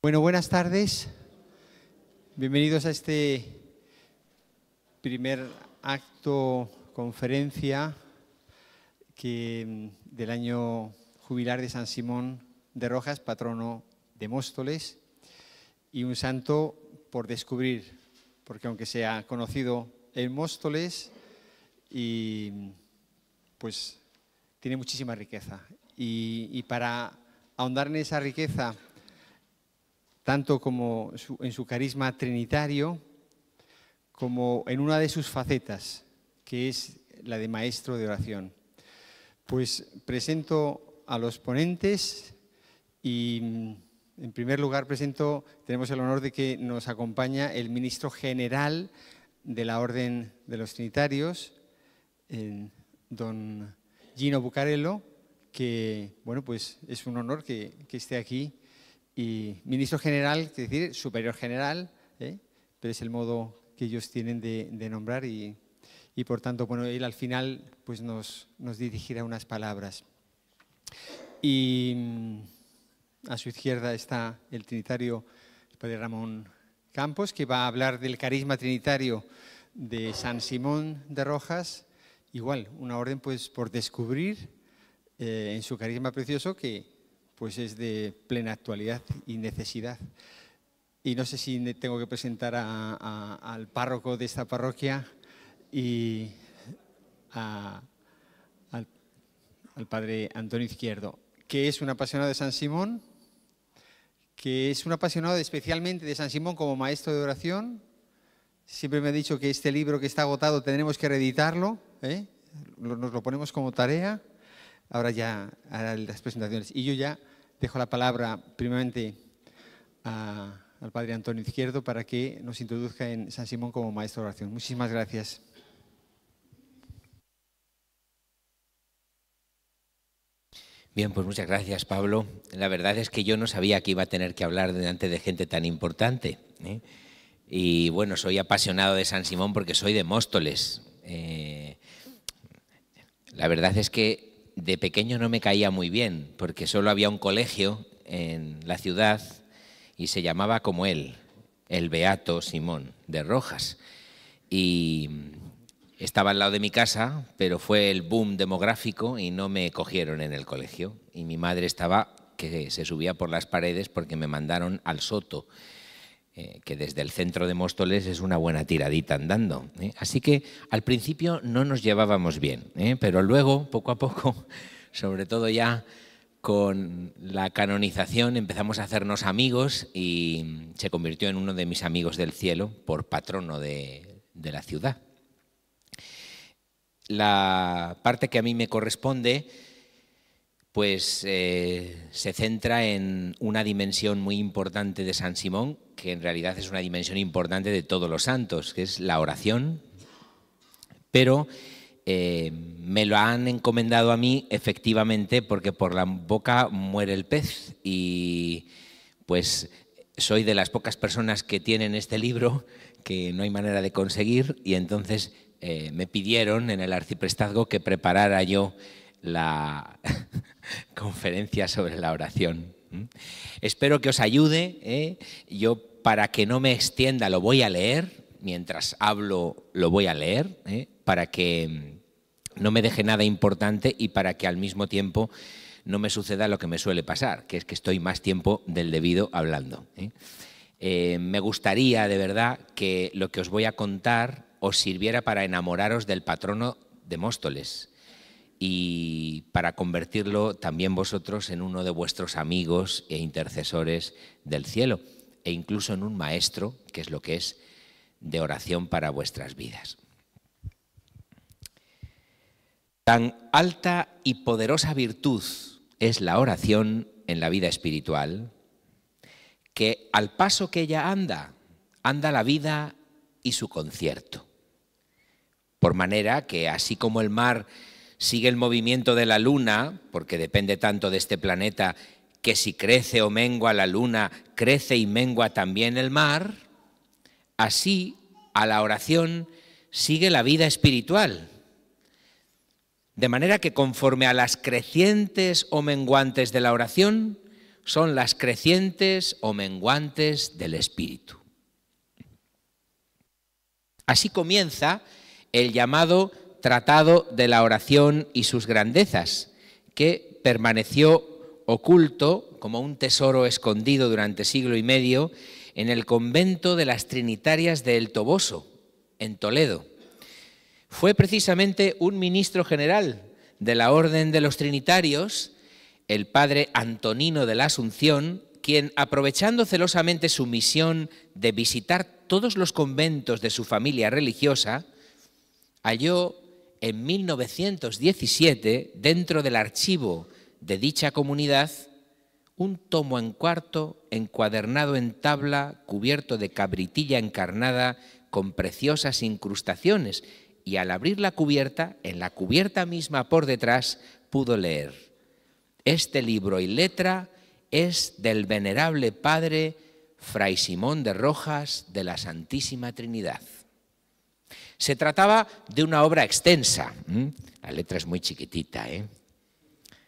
Bueno, buenas tardes. Bienvenidos a este primer acto conferencia que, mm, del año jubilar de San Simón de Rojas, patrono de Móstoles, y un santo por descubrir, porque aunque sea conocido en Móstoles, y, mm, pues tiene muchísima riqueza. Y, y para ahondar en esa riqueza tanto como en su carisma trinitario, como en una de sus facetas, que es la de maestro de oración. Pues presento a los ponentes y mm, en primer lugar presento, tenemos el honor de que nos acompaña el ministro general de la Orden de los Trinitarios, eh, don Gino Bucarello, que bueno, pues es un honor que esté aquí y ministro general, es decir, superior general, ¿eh? pero es el modo que ellos tienen de, nombrar y, por tanto, bueno, él al final pues nos, dirigirá unas palabras. Y mm, a su izquierda está el trinitario, el padre Ramón Campos, que va a hablar del carisma trinitario de San Simón de Rojas, igual, una orden pues por descubrir eh, en su carisma precioso que pues es de plena actualidad y necesidad. Y no sé si tengo que presentar a, al párroco de esta parroquia y al, padre Antonio Izquierdo, que es un apasionado de San Simón, que es un apasionado especialmente de San Simón como maestro de oración. Siempre me ha dicho que este libro que está agotado tenemos que reeditarlo, ¿eh? nos lo ponemos como tarea. Ahora ya hará las presentaciones. Y yo ya dejo la palabra primeramente al Padre Antonio Izquierdo para que nos introduzca en San Simón como maestro de oración. Muchísimas gracias. Bien, pues muchas gracias, Pablo. La verdad es que yo no sabía que iba a tener que hablar delante de gente tan importante. ¿eh? Y bueno, soy apasionado de San Simón porque soy de Móstoles. Eh, la verdad es que de pequeño no me caía muy bien, porque solo había un colegio en la ciudad y se llamaba como él, el Beato Simón de Rojas. Y estaba al lado de mi casa, pero fue el boom demográfico y no me cogieron en el colegio. Y mi madre estaba que se subía por las paredes porque me mandaron al soto eh, que desde el centro de Móstoles es una buena tiradita andando. ¿eh? Así que al principio no nos llevábamos bien, ¿eh? pero luego, poco a poco, sobre todo ya con la canonización empezamos a hacernos amigos y se convirtió en uno de mis amigos del cielo por patrono de la ciudad. La parte que a mí me corresponde pues eh, se centra en una dimensión muy importante de San Simón, que en realidad es una dimensión importante de todos los santos, que es la oración, pero eh, me lo han encomendado a mí efectivamente porque por la boca muere el pez y pues soy de las pocas personas que tienen este libro que no hay manera de conseguir y entonces eh, me pidieron en el arciprestazgo que preparara yo la, conferencia sobre la oración. Espero que os ayude. ¿eh? Yo, para que no me extienda, lo voy a leer. Mientras hablo, lo voy a leer, ¿eh? para que mm, no me deje nada importante y para que al mismo tiempo no me suceda lo que me suele pasar, que es que estoy más tiempo del debido hablando. ¿eh? me gustaría de verdad que lo que os voy a contar os sirviera para enamoraros del patrono de Móstoles, y para convertirlo también vosotros en uno de vuestros amigos e intercesores del cielo, e incluso en un maestro, que es lo que es de oración para vuestras vidas. Tan alta y poderosa virtud es la oración en la vida espiritual, que al paso que ella anda, anda la vida y su concierto. Por manera que así como el mar sigue el movimiento de la Luna, porque depende tanto de este planeta, que si crece o mengua la Luna, crece y mengua también el mar, así a la oración sigue la vida espiritual. De manera que conforme a las crecientes o menguantes de la oración, son las crecientes o menguantes del espíritu. Así comienza el llamado Tratado de la Oración y sus Grandezas, que permaneció oculto como un tesoro escondido durante siglo y medio en el convento de las Trinitarias de El Toboso, en Toledo. Fue precisamente un ministro general de la Orden de los Trinitarios, el padre Antonino de la Asunción, quien, aprovechando celosamente su misión de visitar todos los conventos de su familia religiosa, halló en 1917, dentro del archivo de dicha comunidad, un tomo en cuarto, encuadernado en tabla, cubierto de cabritilla encarnada, con preciosas incrustaciones, y al abrir la cubierta, en la cubierta misma por detrás, pudo leer. Este libro y letra es del venerable Padre Fray Simón de Rojas de la Santísima Trinidad. Se trataba de una obra extensa. La letra es muy chiquitita, ¿eh?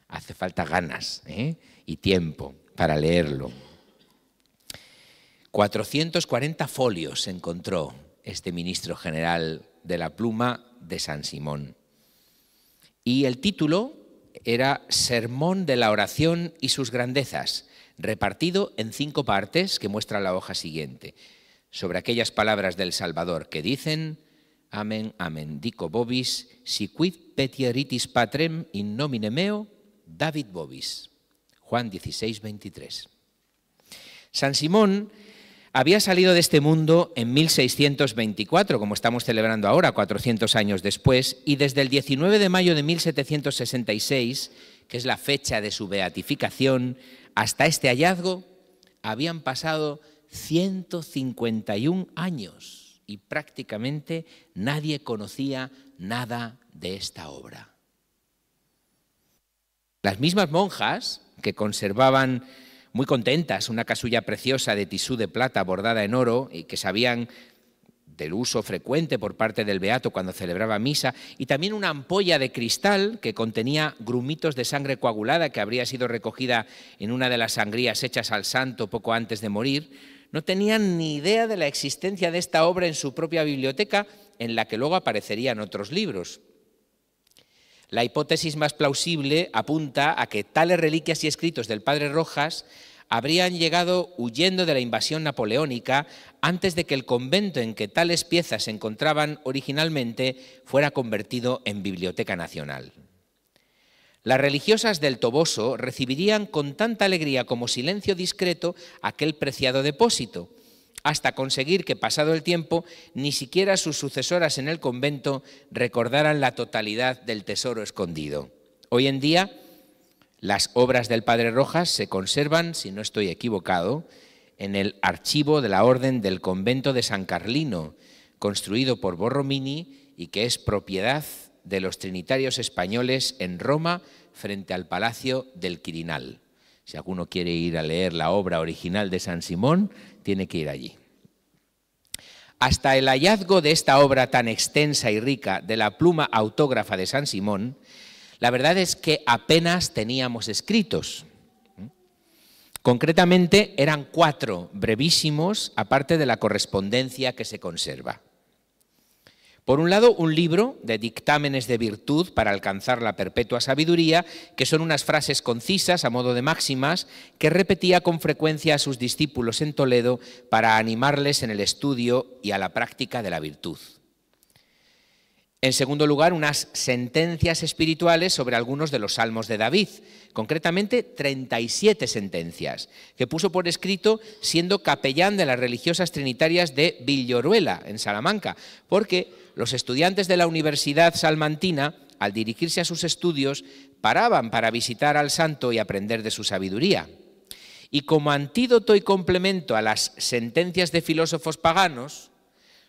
hace falta ganas ¿eh? y tiempo para leerlo. 440 folios encontró este ministro general de la pluma de San Simón. Y el título era Sermón de la oración y sus grandezas, repartido en cinco partes que muestra la hoja siguiente, sobre aquellas palabras del Salvador que dicen, Amén, Amén. Dico bobis, si quid petieritis patrem in nomine meo, David bobis. Juan 16, San Simón había salido de este mundo en 1624, como estamos celebrando ahora, 400 años después, y desde el 19 de mayo de 1766, que es la fecha de su beatificación, hasta este hallazgo habían pasado 151 años y prácticamente nadie conocía nada de esta obra. Las mismas monjas que conservaban muy contentas una casulla preciosa de tisú de plata bordada en oro y que sabían del uso frecuente por parte del beato cuando celebraba misa, y también una ampolla de cristal que contenía grumitos de sangre coagulada que habría sido recogida en una de las sangrías hechas al santo poco antes de morir, no tenían ni idea de la existencia de esta obra en su propia biblioteca, en la que luego aparecerían otros libros. La hipótesis más plausible apunta a que tales reliquias y escritos del padre Rojas habrían llegado huyendo de la invasión napoleónica antes de que el convento en que tales piezas se encontraban originalmente fuera convertido en Biblioteca Nacional. Las religiosas del Toboso recibirían con tanta alegría como silencio discreto aquel preciado depósito, hasta conseguir que pasado el tiempo ni siquiera sus sucesoras en el convento recordaran la totalidad del tesoro escondido. Hoy en día, las obras del Padre Rojas se conservan, si no estoy equivocado, en el archivo de la Orden del Convento de San Carlino, construido por Borromini y que es propiedad de los trinitarios españoles en Roma frente al Palacio del Quirinal. Si alguno quiere ir a leer la obra original de San Simón, tiene que ir allí. Hasta el hallazgo de esta obra tan extensa y rica de la pluma autógrafa de San Simón, la verdad es que apenas teníamos escritos. Concretamente eran cuatro brevísimos, aparte de la correspondencia que se conserva. Por un lado, un libro de dictámenes de virtud para alcanzar la perpetua sabiduría, que son unas frases concisas a modo de máximas que repetía con frecuencia a sus discípulos en Toledo para animarles en el estudio y a la práctica de la virtud. En segundo lugar, unas sentencias espirituales sobre algunos de los salmos de David, concretamente 37 sentencias, que puso por escrito siendo capellán de las religiosas trinitarias de Villoruela, en Salamanca, porque los estudiantes de la Universidad Salmantina, al dirigirse a sus estudios, paraban para visitar al santo y aprender de su sabiduría. Y como antídoto y complemento a las sentencias de filósofos paganos,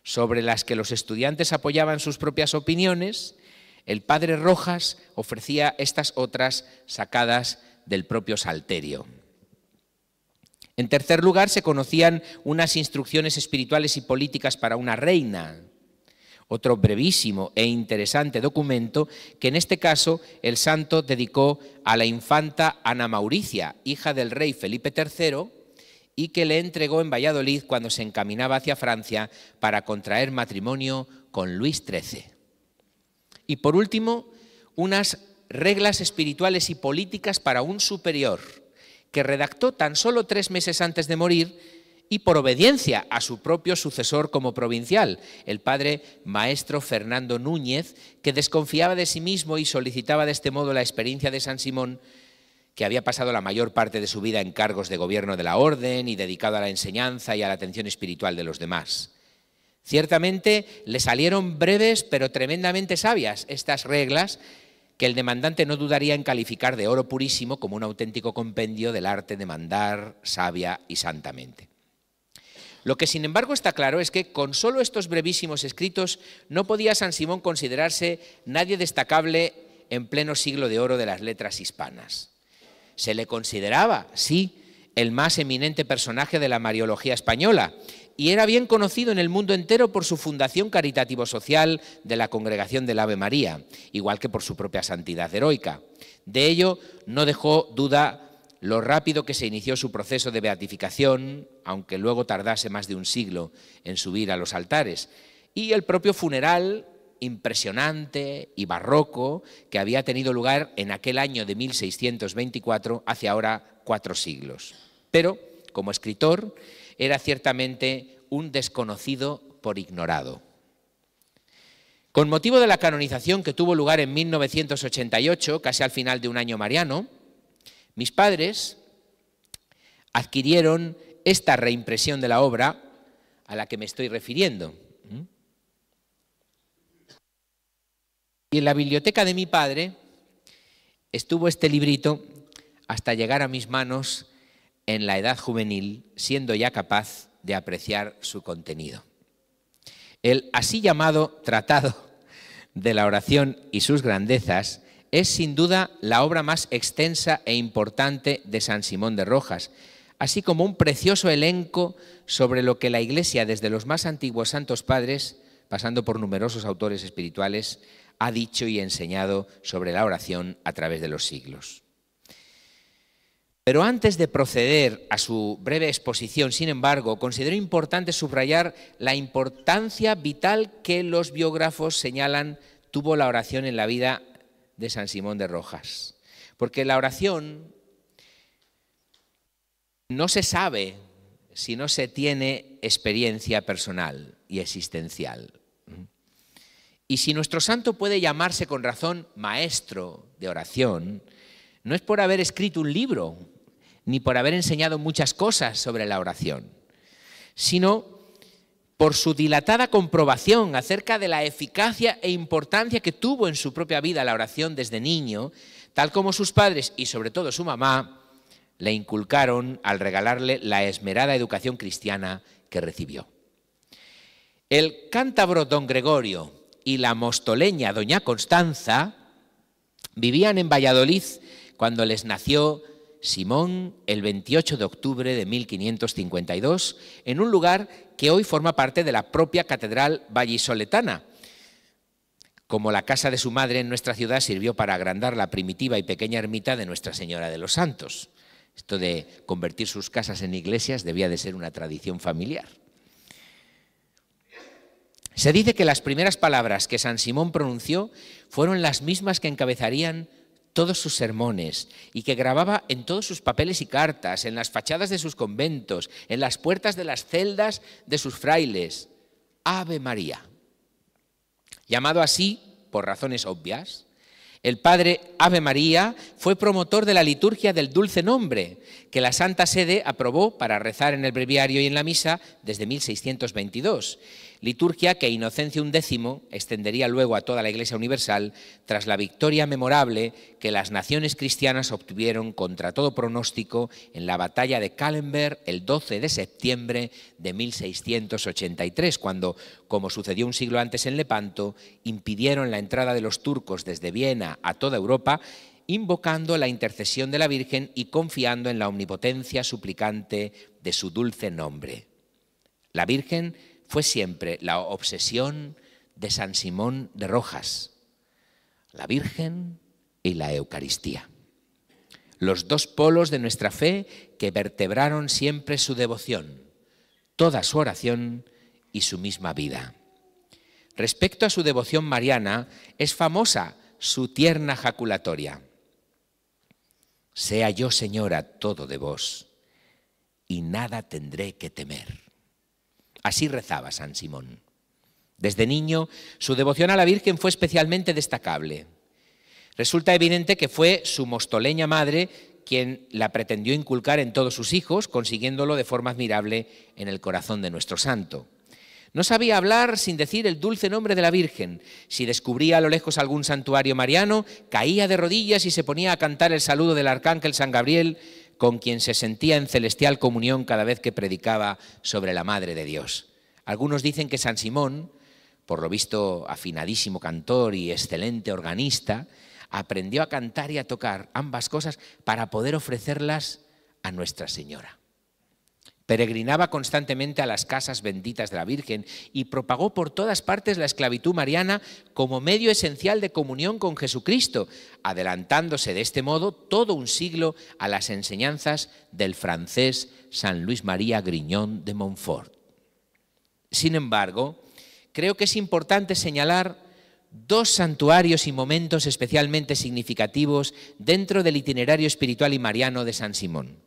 sobre las que los estudiantes apoyaban sus propias opiniones, el padre Rojas ofrecía estas otras sacadas del propio Salterio. En tercer lugar, se conocían unas instrucciones espirituales y políticas para una reina, otro brevísimo e interesante documento que en este caso el santo dedicó a la infanta Ana Mauricia, hija del rey Felipe III, y que le entregó en Valladolid cuando se encaminaba hacia Francia para contraer matrimonio con Luis XIII. Y por último, unas reglas espirituales y políticas para un superior, que redactó tan solo tres meses antes de morir y por obediencia a su propio sucesor como provincial, el padre maestro Fernando Núñez, que desconfiaba de sí mismo y solicitaba de este modo la experiencia de San Simón, que había pasado la mayor parte de su vida en cargos de gobierno de la orden y dedicado a la enseñanza y a la atención espiritual de los demás. Ciertamente le salieron breves pero tremendamente sabias estas reglas que el demandante no dudaría en calificar de oro purísimo como un auténtico compendio del arte de mandar sabia y santamente. Lo que sin embargo está claro es que con solo estos brevísimos escritos no podía San Simón considerarse nadie destacable en pleno siglo de oro de las letras hispanas. Se le consideraba, sí, el más eminente personaje de la Mariología española, y era bien conocido en el mundo entero por su fundación caritativo-social de la Congregación del Ave María, igual que por su propia santidad heroica. De ello no dejó duda lo rápido que se inició su proceso de beatificación, aunque luego tardase más de un siglo en subir a los altares, y el propio funeral impresionante y barroco que había tenido lugar en aquel año de 1624, hace ahora cuatro siglos. Pero, como escritor, era ciertamente un desconocido por ignorado. Con motivo de la canonización que tuvo lugar en 1988, casi al final de un año mariano, mis padres adquirieron esta reimpresión de la obra a la que me estoy refiriendo. Y en la biblioteca de mi padre estuvo este librito hasta llegar a mis manos en la edad juvenil, siendo ya capaz de apreciar su contenido. El así llamado Tratado de la Oración y sus Grandezas es sin duda la obra más extensa e importante de San Simón de Rojas, así como un precioso elenco sobre lo que la Iglesia, desde los más antiguos santos padres, pasando por numerosos autores espirituales, ha dicho y enseñado sobre la oración a través de los siglos. Pero antes de proceder a su breve exposición, sin embargo, considero importante subrayar la importancia vital que los biógrafos señalan tuvo la oración en la vida de San Simón de Rojas. Porque la oración no se sabe si no se tiene experiencia personal y existencial. Y si nuestro santo puede llamarse con razón maestro de oración, no es por haber escrito un libro, ni por haber enseñado muchas cosas sobre la oración, sino por su dilatada comprobación acerca de la eficacia e importancia que tuvo en su propia vida la oración desde niño, tal como sus padres y sobre todo su mamá le inculcaron al regalarle la esmerada educación cristiana que recibió. El cántabro don Gregorio y la mostoleña doña Constanza vivían en Valladolid cuando les nació Simón el 28 de octubre de 1552 en un lugar que hoy forma parte de la propia Catedral Vallisoletana. Como la casa de su madre en nuestra ciudad sirvió para agrandar la primitiva y pequeña ermita de Nuestra Señora de los Santos. Esto de convertir sus casas en iglesias debía de ser una tradición familiar. Se dice que las primeras palabras que San Simón pronunció fueron las mismas que encabezarían todos sus sermones y que grababa en todos sus papeles y cartas, en las fachadas de sus conventos, en las puertas de las celdas de sus frailes. Ave María. Llamado así, por razones obvias, el padre Ave María fue promotor de la liturgia del dulce nombre, que la Santa Sede aprobó para rezar en el breviario y en la misa desde 1622, liturgia que inocencia X extendería luego a toda la Iglesia Universal tras la victoria memorable que las naciones cristianas obtuvieron contra todo pronóstico en la batalla de Kallenberg el 12 de septiembre de 1683, cuando, como sucedió un siglo antes en Lepanto, impidieron la entrada de los turcos desde Viena a toda Europa invocando la intercesión de la Virgen y confiando en la omnipotencia suplicante de su dulce nombre. La Virgen fue siempre la obsesión de San Simón de Rojas, la Virgen y la Eucaristía. Los dos polos de nuestra fe que vertebraron siempre su devoción, toda su oración y su misma vida. Respecto a su devoción mariana, es famosa su tierna jaculatoria. Sea yo, Señora, todo de vos, y nada tendré que temer. Así rezaba San Simón. Desde niño, su devoción a la Virgen fue especialmente destacable. Resulta evidente que fue su mostoleña madre quien la pretendió inculcar en todos sus hijos, consiguiéndolo de forma admirable en el corazón de nuestro santo. No sabía hablar sin decir el dulce nombre de la Virgen. Si descubría a lo lejos algún santuario mariano, caía de rodillas y se ponía a cantar el saludo del arcángel San Gabriel con quien se sentía en celestial comunión cada vez que predicaba sobre la Madre de Dios. Algunos dicen que San Simón, por lo visto afinadísimo cantor y excelente organista, aprendió a cantar y a tocar ambas cosas para poder ofrecerlas a Nuestra Señora. Peregrinaba constantemente a las casas benditas de la Virgen y propagó por todas partes la esclavitud mariana como medio esencial de comunión con Jesucristo, adelantándose de este modo todo un siglo a las enseñanzas del francés San Luis María Griñón de Montfort. Sin embargo, creo que es importante señalar dos santuarios y momentos especialmente significativos dentro del itinerario espiritual y mariano de San Simón.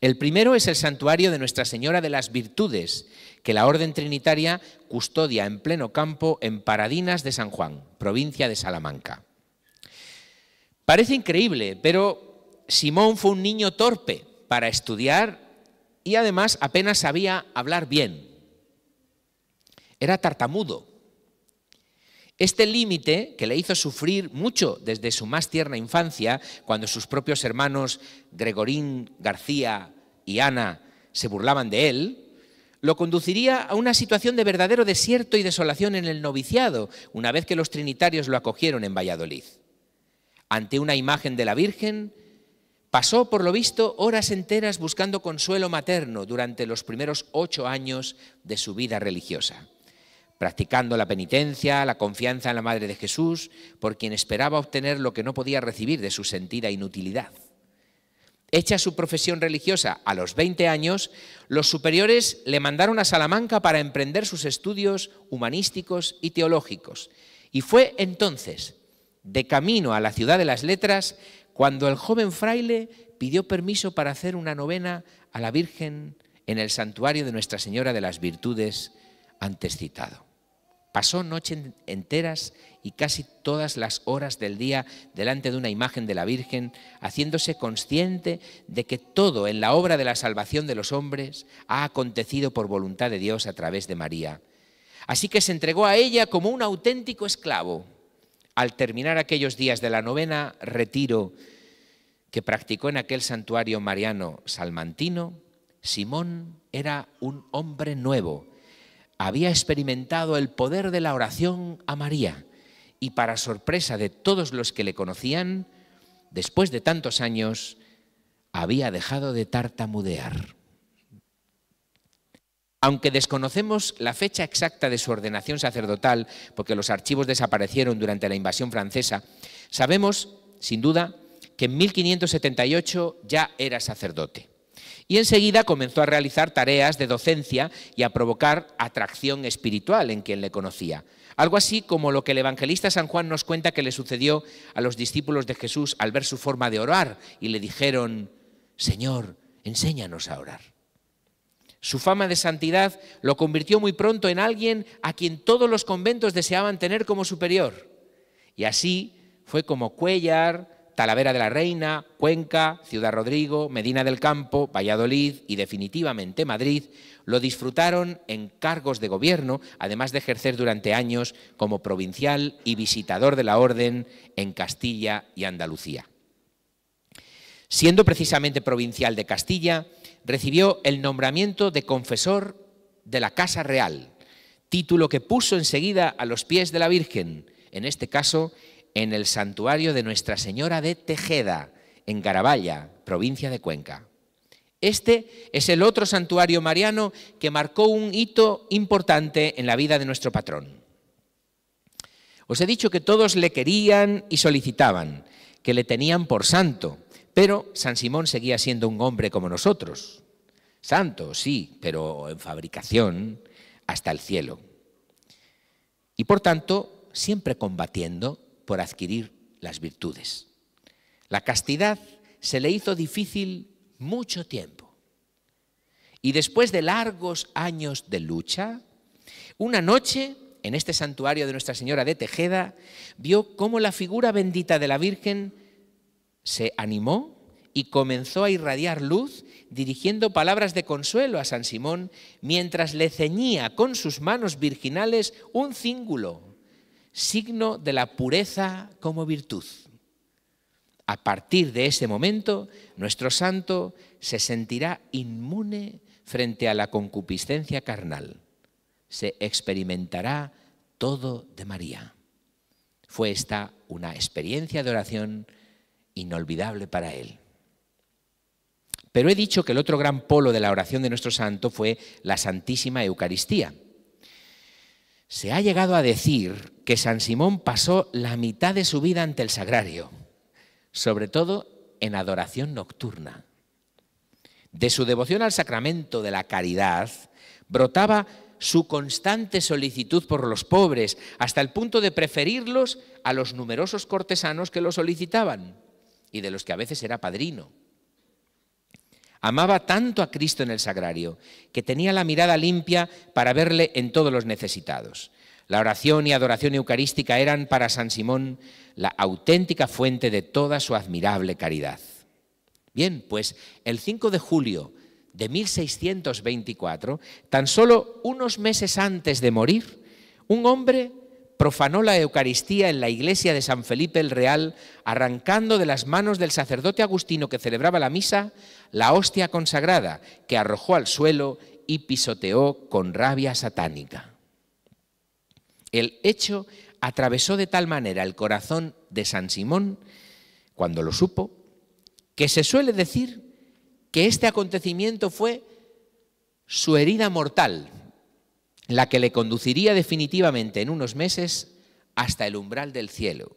El primero es el santuario de Nuestra Señora de las Virtudes, que la Orden Trinitaria custodia en pleno campo en Paradinas de San Juan, provincia de Salamanca. Parece increíble, pero Simón fue un niño torpe para estudiar y además apenas sabía hablar bien. Era tartamudo. Este límite, que le hizo sufrir mucho desde su más tierna infancia, cuando sus propios hermanos Gregorín, García y Ana se burlaban de él, lo conduciría a una situación de verdadero desierto y desolación en el noviciado, una vez que los trinitarios lo acogieron en Valladolid. Ante una imagen de la Virgen, pasó, por lo visto, horas enteras buscando consuelo materno durante los primeros ocho años de su vida religiosa practicando la penitencia, la confianza en la Madre de Jesús, por quien esperaba obtener lo que no podía recibir de su sentida inutilidad. Hecha su profesión religiosa a los 20 años, los superiores le mandaron a Salamanca para emprender sus estudios humanísticos y teológicos. Y fue entonces, de camino a la ciudad de las letras, cuando el joven fraile pidió permiso para hacer una novena a la Virgen en el santuario de Nuestra Señora de las Virtudes antes citado. Pasó noches enteras y casi todas las horas del día delante de una imagen de la Virgen, haciéndose consciente de que todo en la obra de la salvación de los hombres ha acontecido por voluntad de Dios a través de María. Así que se entregó a ella como un auténtico esclavo. Al terminar aquellos días de la novena retiro que practicó en aquel santuario mariano salmantino, Simón era un hombre nuevo había experimentado el poder de la oración a María y para sorpresa de todos los que le conocían, después de tantos años, había dejado de tartamudear. Aunque desconocemos la fecha exacta de su ordenación sacerdotal, porque los archivos desaparecieron durante la invasión francesa, sabemos, sin duda, que en 1578 ya era sacerdote y enseguida comenzó a realizar tareas de docencia y a provocar atracción espiritual en quien le conocía. Algo así como lo que el evangelista San Juan nos cuenta que le sucedió a los discípulos de Jesús al ver su forma de orar y le dijeron, Señor, enséñanos a orar. Su fama de santidad lo convirtió muy pronto en alguien a quien todos los conventos deseaban tener como superior. Y así fue como Cuellar, Talavera de la Reina, Cuenca, Ciudad Rodrigo, Medina del Campo, Valladolid y definitivamente Madrid, lo disfrutaron en cargos de gobierno, además de ejercer durante años como provincial y visitador de la Orden en Castilla y Andalucía. Siendo precisamente provincial de Castilla, recibió el nombramiento de confesor de la Casa Real, título que puso enseguida a los pies de la Virgen, en este caso en el santuario de Nuestra Señora de Tejeda, en Caraballa, provincia de Cuenca. Este es el otro santuario mariano que marcó un hito importante en la vida de nuestro patrón. Os he dicho que todos le querían y solicitaban, que le tenían por santo, pero San Simón seguía siendo un hombre como nosotros. Santo, sí, pero en fabricación hasta el cielo. Y por tanto, siempre combatiendo por adquirir las virtudes. La castidad se le hizo difícil mucho tiempo. Y después de largos años de lucha, una noche, en este santuario de Nuestra Señora de Tejeda, vio cómo la figura bendita de la Virgen se animó y comenzó a irradiar luz, dirigiendo palabras de consuelo a San Simón, mientras le ceñía con sus manos virginales un cíngulo signo de la pureza como virtud. A partir de ese momento, nuestro santo se sentirá inmune frente a la concupiscencia carnal. Se experimentará todo de María. Fue esta una experiencia de oración inolvidable para él. Pero he dicho que el otro gran polo de la oración de nuestro santo fue la Santísima Eucaristía. Se ha llegado a decir que San Simón pasó la mitad de su vida ante el sagrario, sobre todo en adoración nocturna. De su devoción al sacramento de la caridad brotaba su constante solicitud por los pobres, hasta el punto de preferirlos a los numerosos cortesanos que lo solicitaban y de los que a veces era padrino. Amaba tanto a Cristo en el sagrario que tenía la mirada limpia para verle en todos los necesitados. La oración y adoración eucarística eran para San Simón la auténtica fuente de toda su admirable caridad. Bien, pues el 5 de julio de 1624, tan solo unos meses antes de morir, un hombre profanó la Eucaristía en la iglesia de San Felipe el Real, arrancando de las manos del sacerdote agustino que celebraba la misa la hostia consagrada, que arrojó al suelo y pisoteó con rabia satánica. El hecho atravesó de tal manera el corazón de San Simón, cuando lo supo, que se suele decir que este acontecimiento fue su herida mortal, la que le conduciría definitivamente en unos meses hasta el umbral del cielo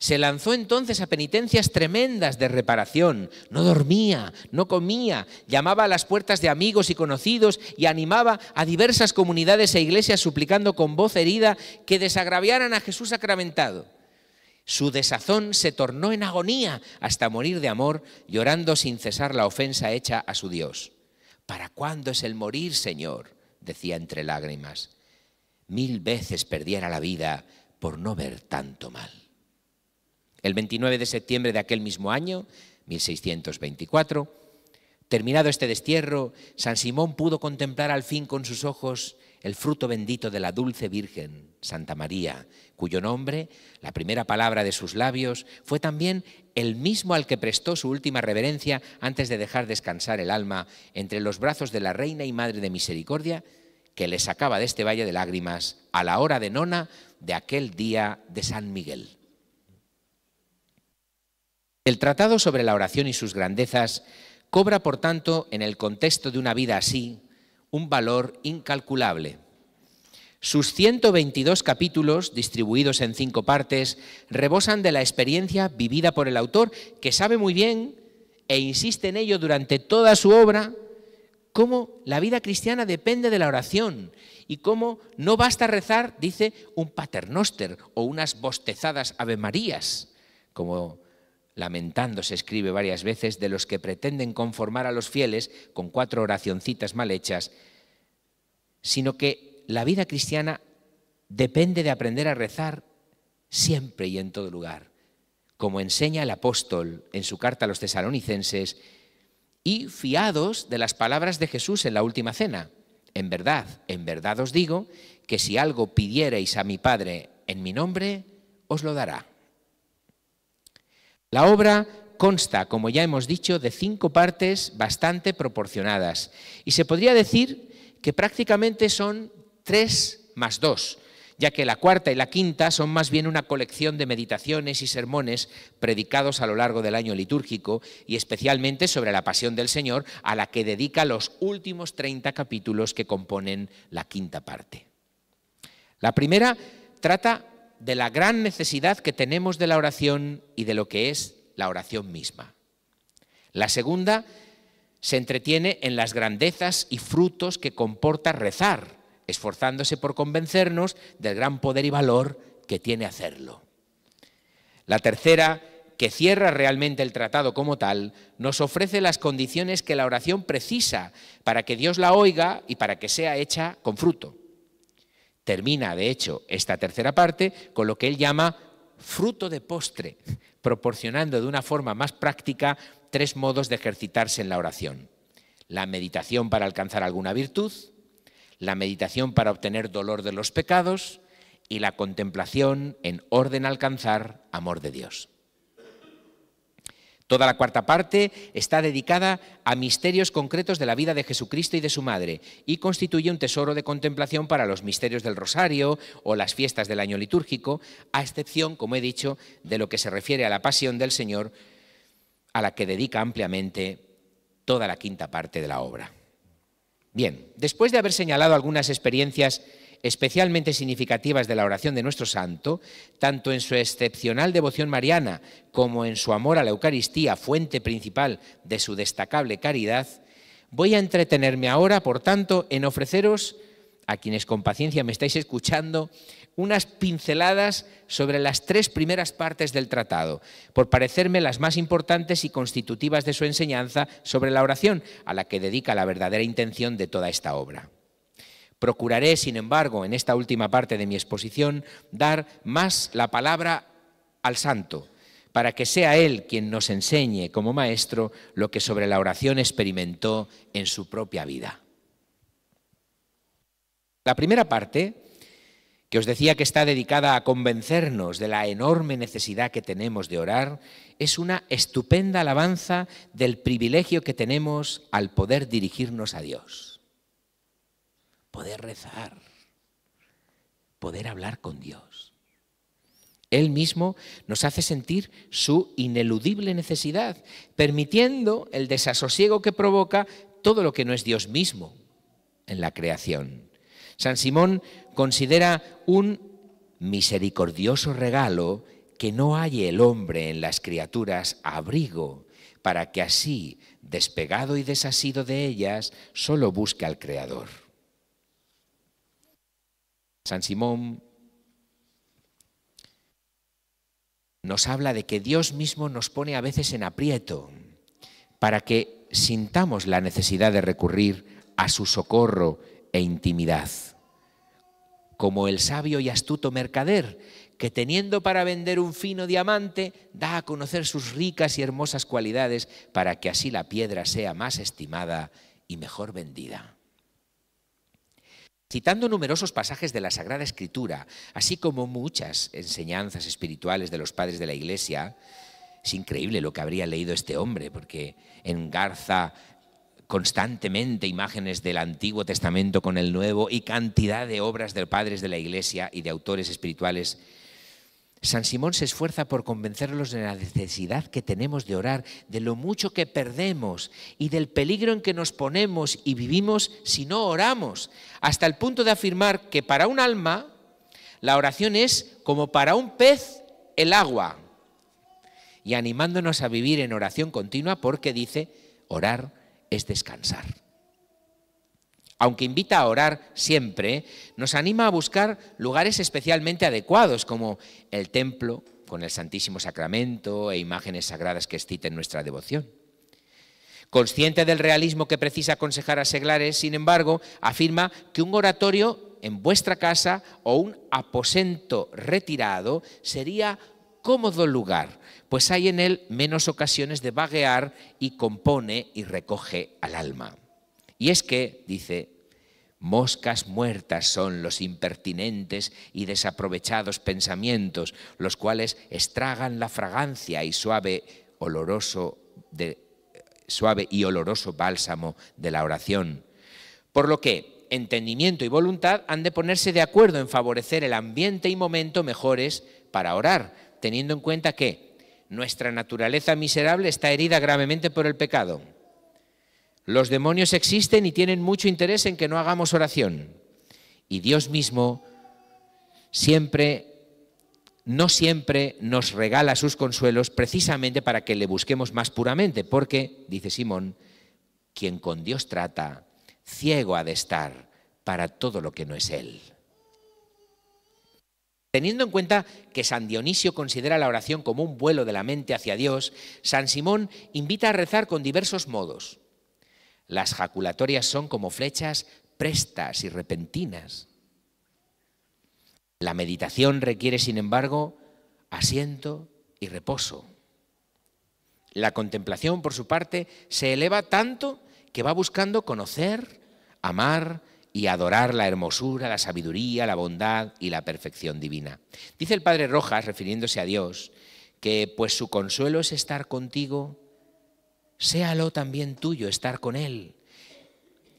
se lanzó entonces a penitencias tremendas de reparación. No dormía, no comía, llamaba a las puertas de amigos y conocidos y animaba a diversas comunidades e iglesias suplicando con voz herida que desagraviaran a Jesús sacramentado. Su desazón se tornó en agonía hasta morir de amor, llorando sin cesar la ofensa hecha a su Dios. ¿Para cuándo es el morir, Señor? decía entre lágrimas. Mil veces perdiera la vida por no ver tanto mal. El 29 de septiembre de aquel mismo año, 1624, terminado este destierro, San Simón pudo contemplar al fin con sus ojos el fruto bendito de la dulce Virgen, Santa María, cuyo nombre, la primera palabra de sus labios, fue también el mismo al que prestó su última reverencia antes de dejar descansar el alma entre los brazos de la Reina y Madre de Misericordia, que le sacaba de este valle de lágrimas a la hora de nona de aquel día de San Miguel. El Tratado sobre la oración y sus grandezas cobra, por tanto, en el contexto de una vida así, un valor incalculable. Sus 122 capítulos, distribuidos en cinco partes, rebosan de la experiencia vivida por el autor, que sabe muy bien e insiste en ello durante toda su obra, cómo la vida cristiana depende de la oración y cómo no basta rezar, dice, un paternoster o unas bostezadas avemarías, como Lamentando, se escribe varias veces de los que pretenden conformar a los fieles con cuatro oracioncitas mal hechas, sino que la vida cristiana depende de aprender a rezar siempre y en todo lugar, como enseña el apóstol en su carta a los tesalonicenses, y fiados de las palabras de Jesús en la última cena. En verdad, en verdad os digo que si algo pidierais a mi Padre en mi nombre, os lo dará. La obra consta, como ya hemos dicho, de cinco partes bastante proporcionadas y se podría decir que prácticamente son tres más dos, ya que la cuarta y la quinta son más bien una colección de meditaciones y sermones predicados a lo largo del año litúrgico y especialmente sobre la pasión del Señor, a la que dedica los últimos 30 capítulos que componen la quinta parte. La primera trata de la gran necesidad que tenemos de la oración y de lo que es la oración misma. La segunda se entretiene en las grandezas y frutos que comporta rezar, esforzándose por convencernos del gran poder y valor que tiene hacerlo. La tercera, que cierra realmente el tratado como tal, nos ofrece las condiciones que la oración precisa para que Dios la oiga y para que sea hecha con fruto. Termina, de hecho, esta tercera parte con lo que él llama fruto de postre, proporcionando de una forma más práctica tres modos de ejercitarse en la oración. La meditación para alcanzar alguna virtud, la meditación para obtener dolor de los pecados y la contemplación en orden a alcanzar amor de Dios. Toda la cuarta parte está dedicada a misterios concretos de la vida de Jesucristo y de su madre y constituye un tesoro de contemplación para los misterios del rosario o las fiestas del año litúrgico, a excepción, como he dicho, de lo que se refiere a la pasión del Señor, a la que dedica ampliamente toda la quinta parte de la obra. Bien, después de haber señalado algunas experiencias especialmente significativas de la oración de nuestro santo, tanto en su excepcional devoción mariana como en su amor a la Eucaristía, fuente principal de su destacable caridad, voy a entretenerme ahora, por tanto, en ofreceros, a quienes con paciencia me estáis escuchando, unas pinceladas sobre las tres primeras partes del tratado, por parecerme las más importantes y constitutivas de su enseñanza sobre la oración, a la que dedica la verdadera intención de toda esta obra. Procuraré, sin embargo, en esta última parte de mi exposición, dar más la palabra al santo, para que sea él quien nos enseñe como maestro lo que sobre la oración experimentó en su propia vida. La primera parte, que os decía que está dedicada a convencernos de la enorme necesidad que tenemos de orar, es una estupenda alabanza del privilegio que tenemos al poder dirigirnos a Dios poder rezar, poder hablar con Dios. Él mismo nos hace sentir su ineludible necesidad, permitiendo el desasosiego que provoca todo lo que no es Dios mismo en la creación. San Simón considera un misericordioso regalo que no halle el hombre en las criaturas abrigo, para que así, despegado y desasido de ellas, solo busque al Creador. San Simón nos habla de que Dios mismo nos pone a veces en aprieto para que sintamos la necesidad de recurrir a su socorro e intimidad, como el sabio y astuto mercader que teniendo para vender un fino diamante, da a conocer sus ricas y hermosas cualidades para que así la piedra sea más estimada y mejor vendida. Citando numerosos pasajes de la Sagrada Escritura, así como muchas enseñanzas espirituales de los padres de la Iglesia, es increíble lo que habría leído este hombre, porque engarza constantemente imágenes del Antiguo Testamento con el Nuevo y cantidad de obras de padres de la Iglesia y de autores espirituales San Simón se esfuerza por convencerlos de la necesidad que tenemos de orar, de lo mucho que perdemos y del peligro en que nos ponemos y vivimos si no oramos, hasta el punto de afirmar que para un alma la oración es como para un pez el agua, y animándonos a vivir en oración continua porque dice, orar es descansar aunque invita a orar siempre, nos anima a buscar lugares especialmente adecuados, como el templo, con el Santísimo Sacramento e imágenes sagradas que exciten nuestra devoción. Consciente del realismo que precisa aconsejar a seglares, sin embargo, afirma que un oratorio en vuestra casa o un aposento retirado sería cómodo lugar, pues hay en él menos ocasiones de vaguear y compone y recoge al alma. Y es que, dice, Moscas muertas son los impertinentes y desaprovechados pensamientos, los cuales estragan la fragancia y suave, oloroso de, suave y oloroso bálsamo de la oración. Por lo que entendimiento y voluntad han de ponerse de acuerdo en favorecer el ambiente y momento mejores para orar, teniendo en cuenta que nuestra naturaleza miserable está herida gravemente por el pecado los demonios existen y tienen mucho interés en que no hagamos oración. Y Dios mismo siempre, no siempre nos regala sus consuelos precisamente para que le busquemos más puramente, porque, dice Simón, quien con Dios trata, ciego ha de estar para todo lo que no es Él. Teniendo en cuenta que San Dionisio considera la oración como un vuelo de la mente hacia Dios, San Simón invita a rezar con diversos modos. Las jaculatorias son como flechas prestas y repentinas. La meditación requiere, sin embargo, asiento y reposo. La contemplación, por su parte, se eleva tanto que va buscando conocer, amar y adorar la hermosura, la sabiduría, la bondad y la perfección divina. Dice el Padre Rojas, refiriéndose a Dios, que pues su consuelo es estar contigo séalo también tuyo, estar con Él.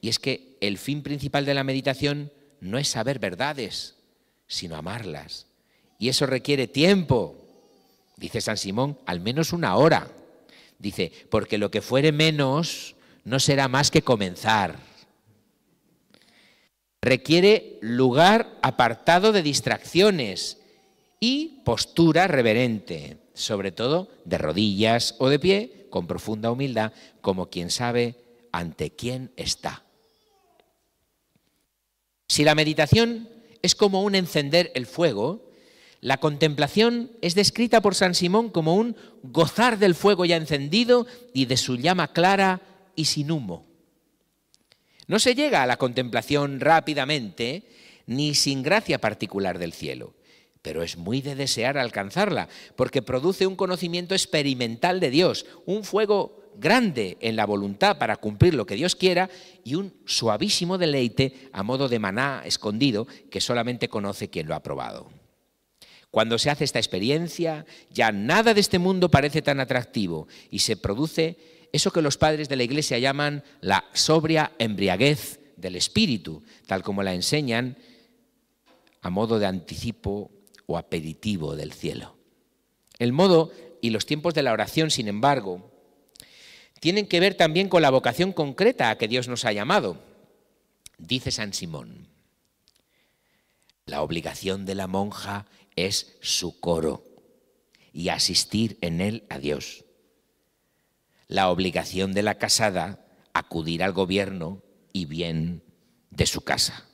Y es que el fin principal de la meditación no es saber verdades, sino amarlas. Y eso requiere tiempo, dice San Simón, al menos una hora. Dice, porque lo que fuere menos no será más que comenzar. Requiere lugar apartado de distracciones y postura reverente, sobre todo de rodillas o de pie, con profunda humildad como quien sabe ante quién está. Si la meditación es como un encender el fuego, la contemplación es descrita por San Simón como un gozar del fuego ya encendido y de su llama clara y sin humo. No se llega a la contemplación rápidamente ni sin gracia particular del cielo pero es muy de desear alcanzarla, porque produce un conocimiento experimental de Dios, un fuego grande en la voluntad para cumplir lo que Dios quiera y un suavísimo deleite a modo de maná escondido que solamente conoce quien lo ha probado. Cuando se hace esta experiencia, ya nada de este mundo parece tan atractivo y se produce eso que los padres de la Iglesia llaman la sobria embriaguez del espíritu, tal como la enseñan a modo de anticipo o aperitivo del cielo. El modo y los tiempos de la oración, sin embargo, tienen que ver también con la vocación concreta a que Dios nos ha llamado. Dice San Simón, la obligación de la monja es su coro y asistir en él a Dios. La obligación de la casada, acudir al gobierno y bien de su casa.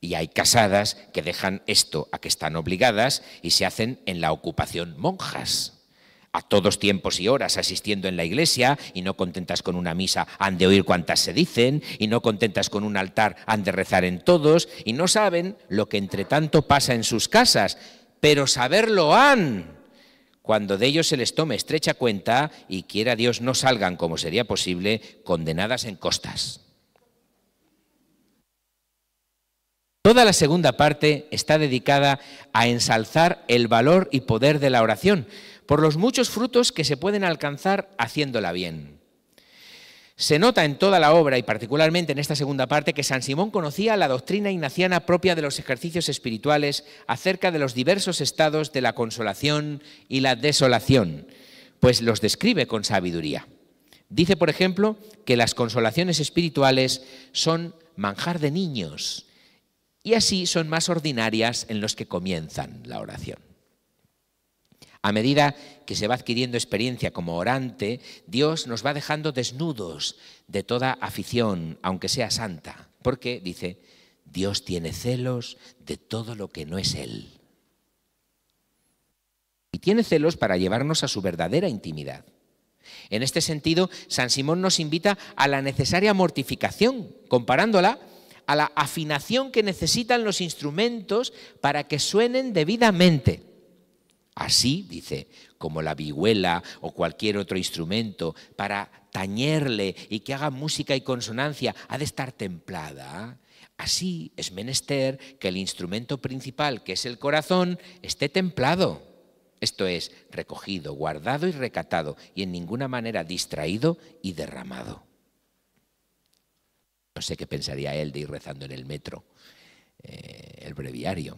Y hay casadas que dejan esto a que están obligadas y se hacen en la ocupación monjas a todos tiempos y horas asistiendo en la iglesia y no contentas con una misa han de oír cuantas se dicen y no contentas con un altar han de rezar en todos y no saben lo que entre tanto pasa en sus casas, pero saberlo han cuando de ellos se les tome estrecha cuenta y quiera Dios no salgan como sería posible condenadas en costas. Toda la segunda parte está dedicada a ensalzar el valor y poder de la oración, por los muchos frutos que se pueden alcanzar haciéndola bien. Se nota en toda la obra y particularmente en esta segunda parte que San Simón conocía la doctrina ignaciana propia de los ejercicios espirituales acerca de los diversos estados de la consolación y la desolación, pues los describe con sabiduría. Dice, por ejemplo, que las consolaciones espirituales son manjar de niños, y así son más ordinarias en los que comienzan la oración. A medida que se va adquiriendo experiencia como orante, Dios nos va dejando desnudos de toda afición, aunque sea santa, porque, dice, Dios tiene celos de todo lo que no es Él. Y tiene celos para llevarnos a su verdadera intimidad. En este sentido, San Simón nos invita a la necesaria mortificación, comparándola a la afinación que necesitan los instrumentos para que suenen debidamente. Así, dice, como la vihuela o cualquier otro instrumento, para tañerle y que haga música y consonancia, ha de estar templada. Así es menester que el instrumento principal, que es el corazón, esté templado. Esto es, recogido, guardado y recatado, y en ninguna manera distraído y derramado. No sé qué pensaría él de ir rezando en el metro eh, el breviario.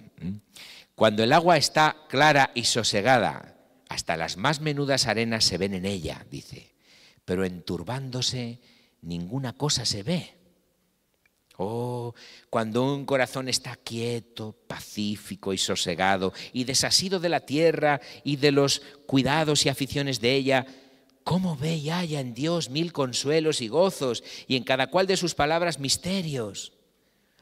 Cuando el agua está clara y sosegada, hasta las más menudas arenas se ven en ella, dice, pero enturbándose ninguna cosa se ve. Oh, cuando un corazón está quieto, pacífico y sosegado, y desasido de la tierra y de los cuidados y aficiones de ella, ¿Cómo ve y haya en Dios mil consuelos y gozos y en cada cual de sus palabras misterios?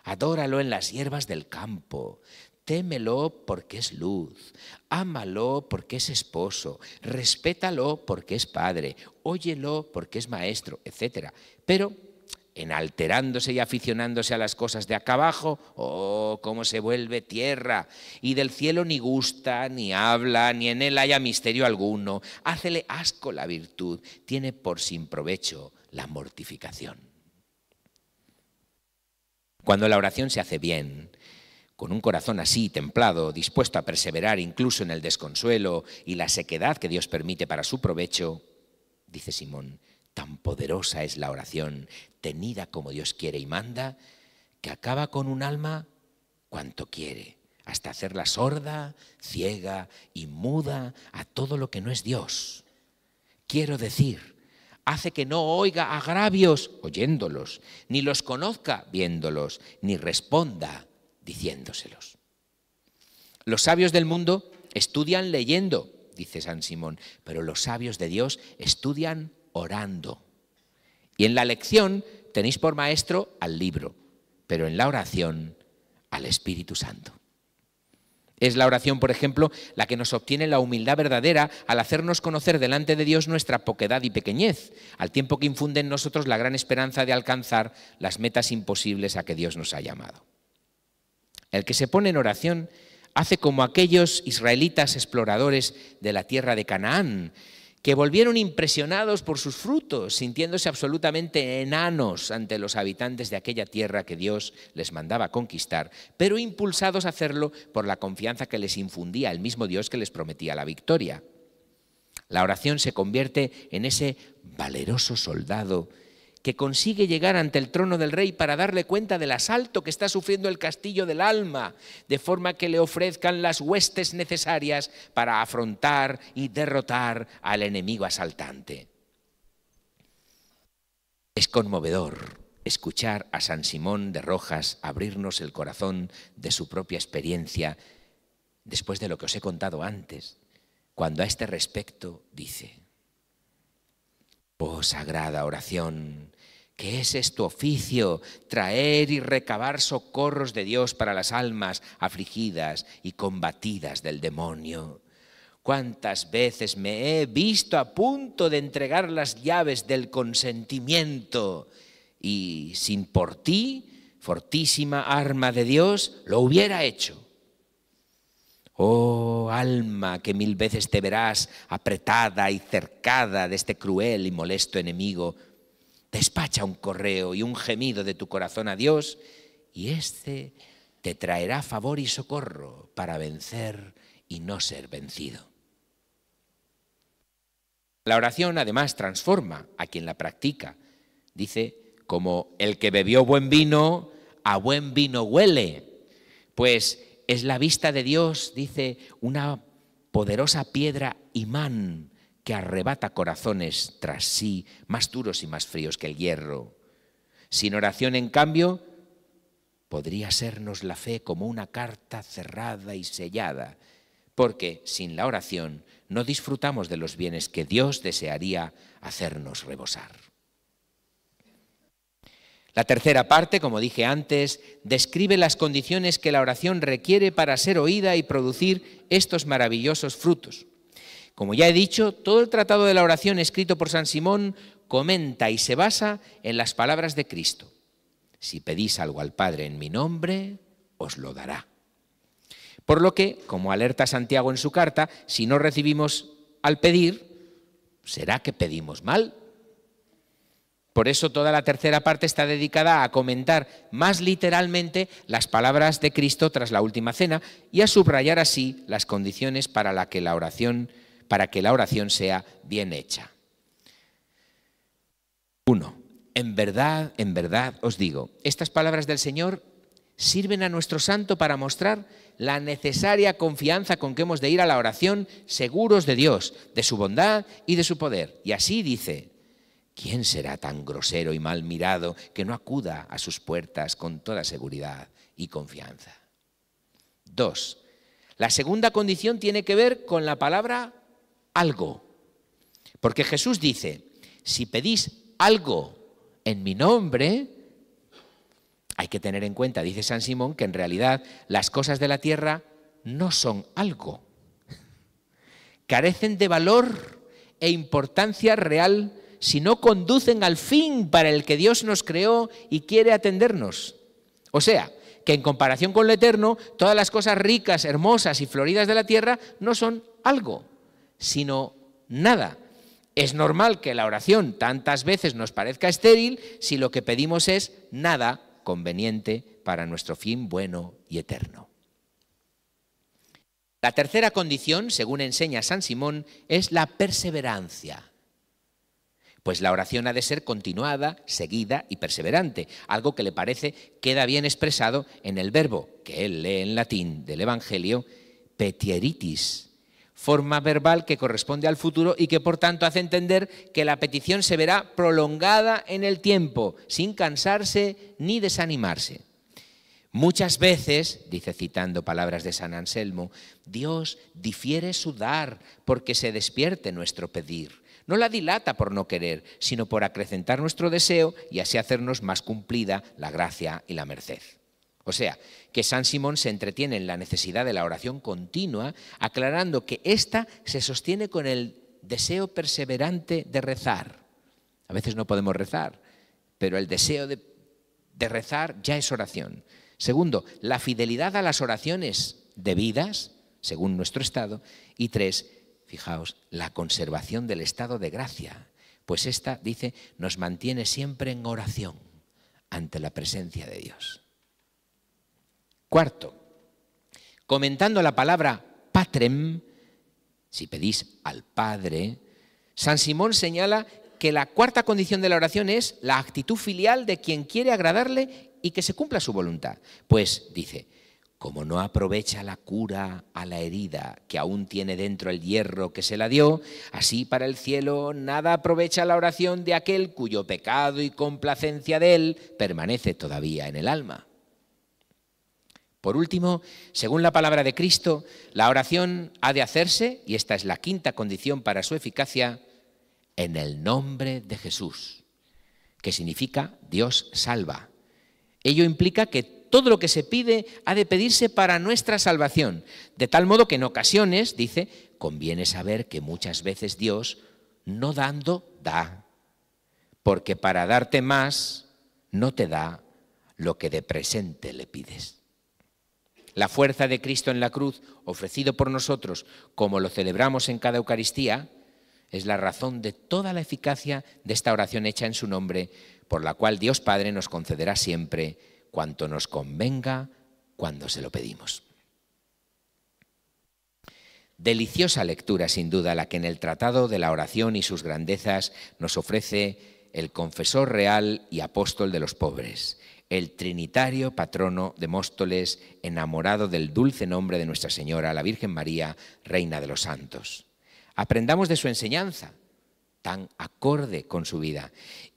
Adóralo en las hierbas del campo. Témelo porque es luz, ámalo porque es esposo, respétalo porque es padre, óyelo porque es maestro, etc. Pero alterándose y aficionándose a las cosas de acá abajo, oh, cómo se vuelve tierra, y del cielo ni gusta, ni habla, ni en él haya misterio alguno, hácele asco la virtud, tiene por sin provecho la mortificación. Cuando la oración se hace bien, con un corazón así, templado, dispuesto a perseverar incluso en el desconsuelo y la sequedad que Dios permite para su provecho, dice Simón, Tan poderosa es la oración, tenida como Dios quiere y manda, que acaba con un alma cuanto quiere, hasta hacerla sorda, ciega y muda a todo lo que no es Dios. Quiero decir, hace que no oiga agravios oyéndolos, ni los conozca viéndolos, ni responda diciéndoselos. Los sabios del mundo estudian leyendo, dice San Simón, pero los sabios de Dios estudian orando. Y en la lección tenéis por maestro al libro, pero en la oración al Espíritu Santo. Es la oración, por ejemplo, la que nos obtiene la humildad verdadera al hacernos conocer delante de Dios nuestra poquedad y pequeñez, al tiempo que infunde en nosotros la gran esperanza de alcanzar las metas imposibles a que Dios nos ha llamado. El que se pone en oración hace como aquellos israelitas exploradores de la tierra de Canaán, que volvieron impresionados por sus frutos, sintiéndose absolutamente enanos ante los habitantes de aquella tierra que Dios les mandaba conquistar, pero impulsados a hacerlo por la confianza que les infundía el mismo Dios que les prometía la victoria. La oración se convierte en ese valeroso soldado que consigue llegar ante el trono del rey para darle cuenta del asalto que está sufriendo el castillo del alma, de forma que le ofrezcan las huestes necesarias para afrontar y derrotar al enemigo asaltante. Es conmovedor escuchar a San Simón de Rojas abrirnos el corazón de su propia experiencia después de lo que os he contado antes, cuando a este respecto dice, oh sagrada oración, que es tu este oficio, traer y recabar socorros de Dios para las almas afligidas y combatidas del demonio. ¿Cuántas veces me he visto a punto de entregar las llaves del consentimiento y sin por ti, fortísima arma de Dios, lo hubiera hecho? Oh alma que mil veces te verás apretada y cercada de este cruel y molesto enemigo, Despacha un correo y un gemido de tu corazón a Dios y éste te traerá favor y socorro para vencer y no ser vencido. La oración además transforma a quien la practica. Dice, como el que bebió buen vino, a buen vino huele. Pues es la vista de Dios, dice, una poderosa piedra imán que arrebata corazones tras sí, más duros y más fríos que el hierro. Sin oración, en cambio, podría sernos la fe como una carta cerrada y sellada, porque sin la oración no disfrutamos de los bienes que Dios desearía hacernos rebosar. La tercera parte, como dije antes, describe las condiciones que la oración requiere para ser oída y producir estos maravillosos frutos. Como ya he dicho, todo el Tratado de la Oración escrito por San Simón comenta y se basa en las palabras de Cristo. Si pedís algo al Padre en mi nombre, os lo dará. Por lo que, como alerta Santiago en su carta, si no recibimos al pedir, ¿será que pedimos mal? Por eso toda la tercera parte está dedicada a comentar más literalmente las palabras de Cristo tras la última cena y a subrayar así las condiciones para la que la oración para que la oración sea bien hecha. Uno. En verdad, en verdad os digo, estas palabras del Señor sirven a nuestro santo para mostrar la necesaria confianza con que hemos de ir a la oración seguros de Dios, de su bondad y de su poder. Y así dice, ¿quién será tan grosero y mal mirado que no acuda a sus puertas con toda seguridad y confianza? 2. La segunda condición tiene que ver con la palabra algo. Porque Jesús dice, si pedís algo en mi nombre, hay que tener en cuenta, dice San Simón, que en realidad las cosas de la tierra no son algo. Carecen de valor e importancia real si no conducen al fin para el que Dios nos creó y quiere atendernos. O sea, que en comparación con lo eterno, todas las cosas ricas, hermosas y floridas de la tierra no son algo sino nada. Es normal que la oración tantas veces nos parezca estéril si lo que pedimos es nada conveniente para nuestro fin bueno y eterno. La tercera condición, según enseña San Simón, es la perseverancia. Pues la oración ha de ser continuada, seguida y perseverante, algo que le parece queda bien expresado en el verbo que él lee en latín del Evangelio, petieritis, forma verbal que corresponde al futuro y que por tanto hace entender que la petición se verá prolongada en el tiempo, sin cansarse ni desanimarse. Muchas veces, dice citando palabras de San Anselmo, Dios difiere su dar porque se despierte nuestro pedir. No la dilata por no querer, sino por acrecentar nuestro deseo y así hacernos más cumplida la gracia y la merced. O sea, que San Simón se entretiene en la necesidad de la oración continua, aclarando que ésta se sostiene con el deseo perseverante de rezar. A veces no podemos rezar, pero el deseo de, rezar ya es oración. Segundo, la fidelidad a las oraciones debidas, según nuestro estado. Y tres, fijaos, la conservación del estado de gracia, pues ésta, dice, nos mantiene siempre en oración ante la presencia de Dios. Cuarto, comentando la palabra patrem, si pedís al Padre, San Simón señala que la cuarta condición de la oración es la actitud filial de quien quiere agradarle y que se cumpla su voluntad. Pues dice, como no aprovecha la cura a la herida que aún tiene dentro el hierro que se la dio, así para el cielo nada aprovecha la oración de aquel cuyo pecado y complacencia de él permanece todavía en el alma. Por último, según la palabra de Cristo, la oración ha de hacerse, y esta es la quinta condición para su eficacia, en el nombre de Jesús, que significa Dios salva. Ello implica que todo lo que se pide ha de pedirse para nuestra salvación, de tal modo que en ocasiones, dice, conviene saber que muchas veces Dios, no dando, da, porque para darte más, no te da lo que de presente le pides. La fuerza de Cristo en la cruz, ofrecido por nosotros, como lo celebramos en cada Eucaristía, es la razón de toda la eficacia de esta oración hecha en su nombre, por la cual Dios Padre nos concederá siempre cuanto nos convenga cuando se lo pedimos. Deliciosa lectura, sin duda, la que en el Tratado de la Oración y sus grandezas nos ofrece el confesor real y apóstol de los pobres, el trinitario patrono de Móstoles, enamorado del dulce nombre de Nuestra Señora, la Virgen María, Reina de los Santos. Aprendamos de su enseñanza, tan acorde con su vida,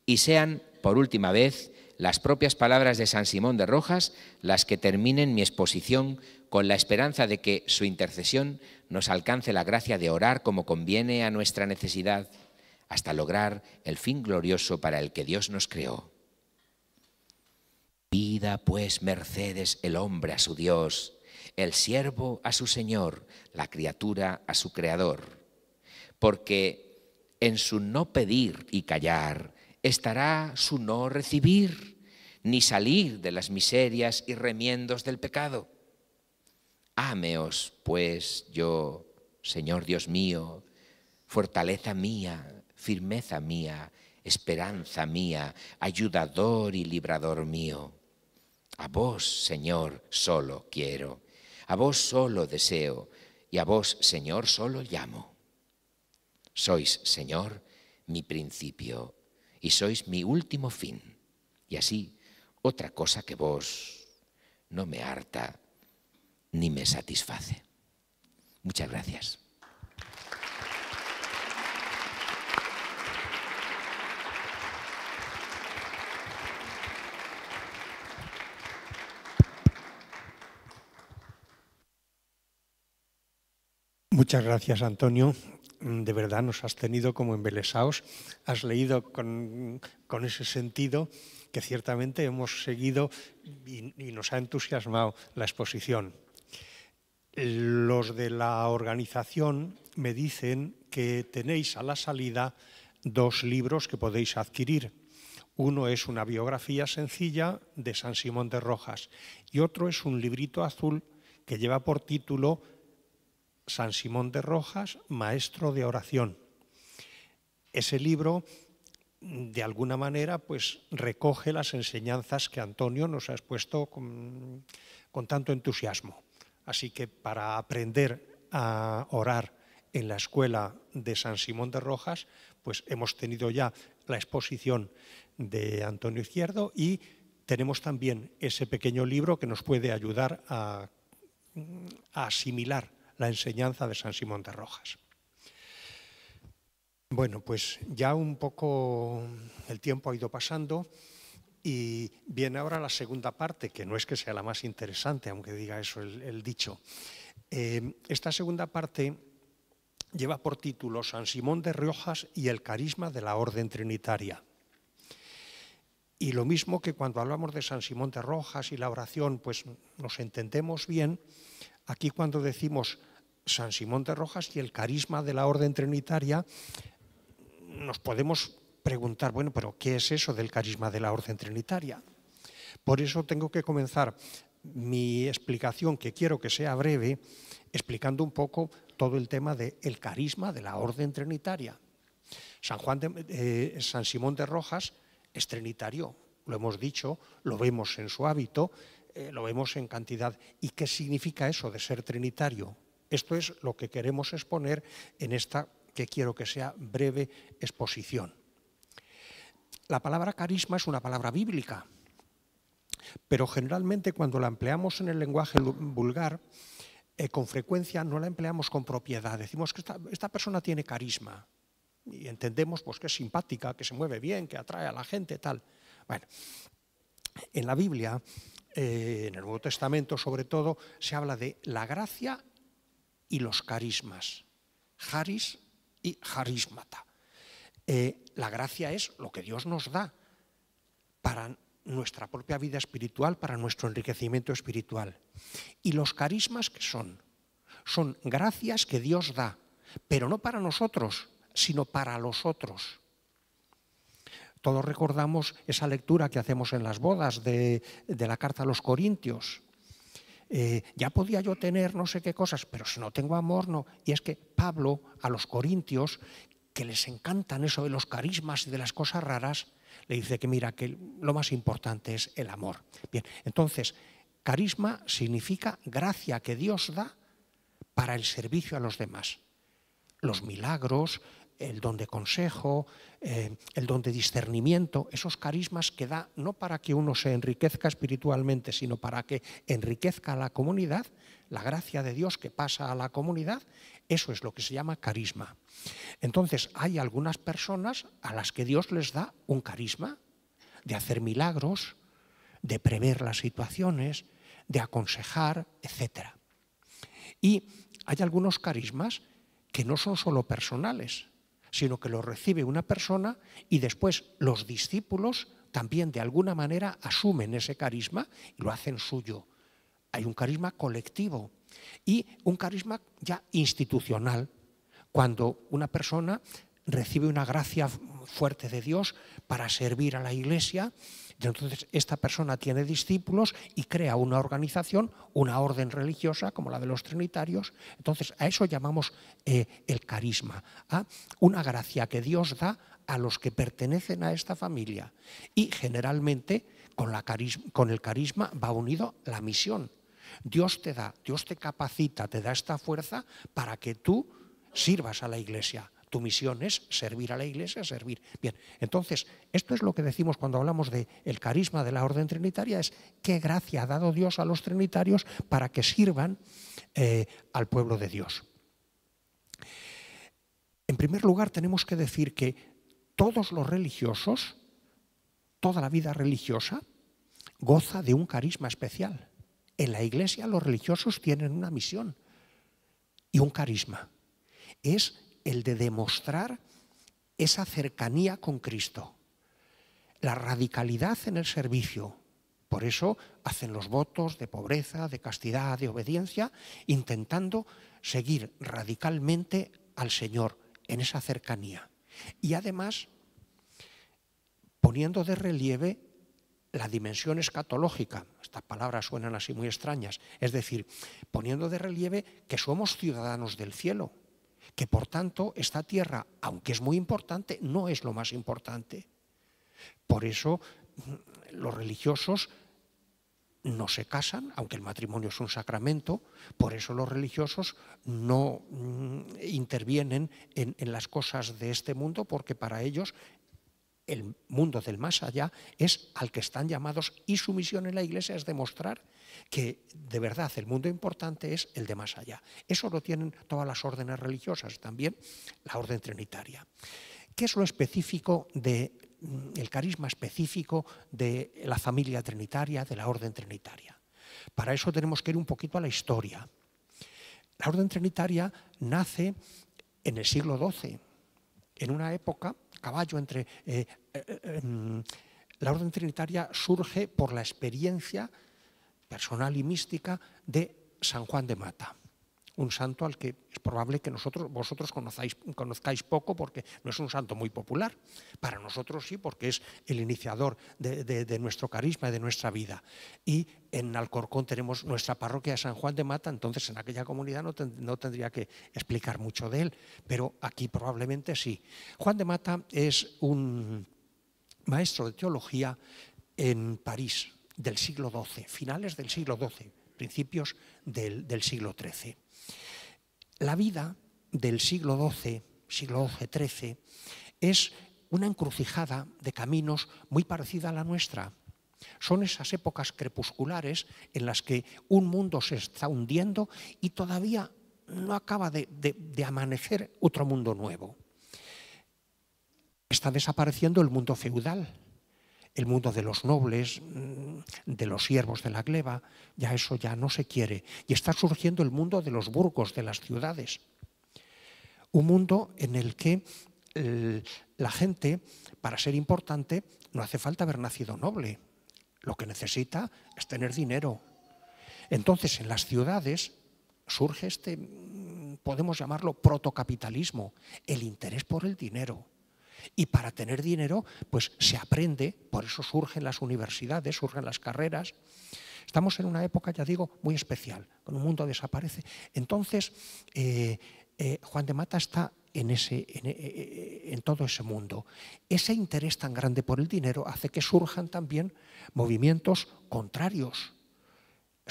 y sean, por última vez, las propias palabras de San Simón de Rojas las que terminen mi exposición con la esperanza de que su intercesión nos alcance la gracia de orar como conviene a nuestra necesidad, hasta lograr el fin glorioso para el que Dios nos creó Pida pues mercedes el hombre a su Dios, el siervo a su Señor, la criatura a su Creador. Porque en su no pedir y callar estará su no recibir, ni salir de las miserias y remiendos del pecado. Ameos, pues yo, Señor Dios mío, fortaleza mía, firmeza mía, esperanza mía, ayudador y librador mío a vos, Señor, solo quiero, a vos solo deseo, y a vos, Señor, solo llamo. Sois, Señor, mi principio, y sois mi último fin. Y así, otra cosa que vos no me harta ni me satisface. Muchas gracias. Muchas gracias, Antonio. Mm, de verdad nos has tenido como embelesados. Has leído con, ese sentido que ciertamente hemos seguido y nos ha entusiasmado la exposición. Los de la organización me dicen que tenéis a la salida dos libros que podéis adquirir. Uno es una biografía sencilla de San Simón de Rojas y otro es un librito azul que lleva por título San Simón de Rojas, Maestro de Oración. Ese libro, de alguna manera, pues recoge las enseñanzas que Antonio nos ha expuesto con, tanto entusiasmo. Así que para aprender a orar en la escuela de San Simón de Rojas, pues hemos tenido ya la exposición de Antonio Izquierdo y tenemos también ese pequeño libro que nos puede ayudar a asimilar la enseñanza de San Simón de Rojas. Bueno, pues ya un poco el tiempo ha ido pasando y viene ahora la segunda parte, que no es que sea la más interesante, aunque diga eso el, dicho. Eh, esta segunda parte lleva por título San Simón de Rojas y el carisma de la Orden Trinitaria. Y lo mismo que cuando hablamos de San Simón de Rojas y la oración, pues nos entendemos bien, aquí cuando decimos San Simón de Rojas y el carisma de la orden trinitaria, nos podemos preguntar, bueno, pero ¿qué es eso del carisma de la orden trinitaria? Por eso tengo que comenzar mi explicación, que quiero que sea breve, explicando un poco todo el tema del carisma de la orden trinitaria. San, Juan de, eh, San Simón de Rojas es trinitario, lo hemos dicho, lo vemos en su hábito, eh, lo vemos en cantidad. ¿Y qué significa eso de ser trinitario? Esto es lo que queremos exponer en esta que quiero que sea breve exposición. La palabra carisma es una palabra bíblica, pero generalmente cuando la empleamos en el lenguaje vulgar, eh, con frecuencia no la empleamos con propiedad. Decimos que esta, persona tiene carisma y entendemos pues, que es simpática, que se mueve bien, que atrae a la gente, tal. Bueno, en la Biblia, eh, en el Nuevo Testamento sobre todo, se habla de la gracia y los carismas. Haris y harismata. Eh, la gracia es lo que Dios nos da para nuestra propia vida espiritual, para nuestro enriquecimiento espiritual. Y los carismas ¿qué son, son gracias que Dios da, pero no para nosotros, sino para los otros. Todos recordamos esa lectura que hacemos en las bodas de, de la carta a los Corintios, eh, ya podía yo tener no sé qué cosas, pero si no tengo amor, no. Y es que Pablo a los corintios, que les encantan eso de los carismas y de las cosas raras, le dice que mira, que lo más importante es el amor. Bien, entonces, carisma significa gracia que Dios da para el servicio a los demás. Los milagros, el don de consejo, eh, el don de discernimiento, esos carismas que da no para que uno se enriquezca espiritualmente, sino para que enriquezca a la comunidad, la gracia de Dios que pasa a la comunidad, eso es lo que se llama carisma. Entonces hay algunas personas a las que Dios les da un carisma de hacer milagros, de prever las situaciones, de aconsejar, etc. Y hay algunos carismas que no son solo personales, sino que lo recibe una persona y después los discípulos también de alguna manera asumen ese carisma y lo hacen suyo. Hay un carisma colectivo y un carisma ya institucional, cuando una persona recibe una gracia fuerte de Dios para servir a la iglesia entonces esta persona tiene discípulos y crea una organización, una orden religiosa como la de los trinitarios. Entonces a eso llamamos eh, el carisma, una gracia que Dios da a los que pertenecen a esta familia. Y generalmente con, con el carisma va unido la misión. Dios te da, Dios te capacita, te da esta fuerza para que tú sirvas a la iglesia, tu misión es servir a la iglesia, servir. Bien, entonces, esto es lo que decimos cuando hablamos del el carisma de la orden trinitaria, es qué gracia ha dado Dios a los trinitarios para que sirvan eh, al pueblo de Dios. En primer lugar, tenemos que decir que todos los religiosos, toda la vida religiosa, goza de un carisma especial. En la iglesia los religiosos tienen una misión y un carisma. Es el de demostrar esa cercanía con Cristo, la radicalidad en el servicio. Por eso hacen los votos de pobreza, de castidad, de obediencia, intentando seguir radicalmente al Señor en esa cercanía. Y además, poniendo de relieve la dimensión escatológica, estas palabras suenan así muy extrañas, es decir, poniendo de relieve que somos ciudadanos del cielo, que por tanto esta tierra, aunque es muy importante, no es lo más importante. Por eso mm, los religiosos no se casan, aunque el matrimonio es un sacramento, por eso los religiosos no mm, intervienen en, las cosas de este mundo, porque para ellos el mundo del más allá es al que están llamados y su misión en la iglesia es demostrar que de verdad el mundo importante es el de más allá. Eso lo tienen todas las órdenes religiosas, también la orden trinitaria. ¿Qué es lo específico de mm, el carisma específico de la familia trinitaria, de la orden trinitaria? Para eso tenemos que ir un poquito a la historia. La orden trinitaria nace en el siglo XII, en una época, caballo entre... Eh, eh, eh, mm, la orden trinitaria surge por la experiencia personal y mística de San Juan de Mata un santo al que es probable que nosotros, vosotros conozcáis, poco porque no es un santo muy popular. Para nosotros sí, porque es el iniciador de, nuestro carisma y de nuestra vida. Y en Alcorcón tenemos nuestra parroquia de San Juan de Mata, entonces en aquella comunidad no tendría que explicar mucho de él, pero aquí probablemente sí. Juan de Mata es un maestro de teología en París, del siglo XII, finales del siglo XII, principios del, siglo XIII. La vida del siglo XII, siglo XII-XIII, es una encrucijada de caminos muy parecida a la nuestra. Son esas épocas crepusculares en las que un mundo se está hundiendo y todavía no acaba de, amanecer otro mundo nuevo. Está desapareciendo el mundo feudal, el mundo de los nobles, mm, de los siervos de la gleba, ya eso ya no se quiere. Y está surgiendo el mundo de los burgos, de las ciudades. Un mundo en el que la gente, para ser importante, no hace falta haber nacido noble. Lo que necesita es tener dinero. Entonces, en las ciudades surge este, mm, podemos llamarlo protocapitalismo, el interés por el dinero y para tener dinero, pues se aprende, por eso surgen las universidades, surgen las carreras. Estamos en una época, ya digo, muy especial, con un mundo desaparece. Entonces, eh, eh, Juan de Mata está en, eh, en, todo ese mundo. Ese interés tan grande por el dinero hace que surjan también movimientos contrarios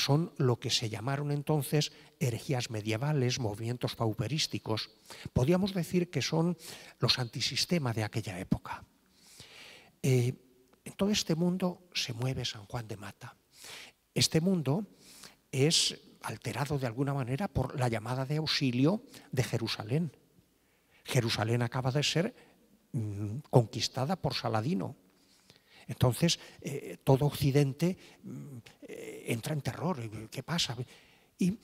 son lo que se llamaron entonces herejías medievales, movimientos pauperísticos. Podríamos decir que son los antisistema de aquella época. Eh, en todo este mundo se mueve San Juan de Mata. Este mundo es alterado de alguna manera por la llamada de auxilio de Jerusalén. Jerusalén acaba de ser mm, conquistada por Saladino entonces, eh, todo Occidente mm, eh, entra en terror. ¿Qué pasa? Y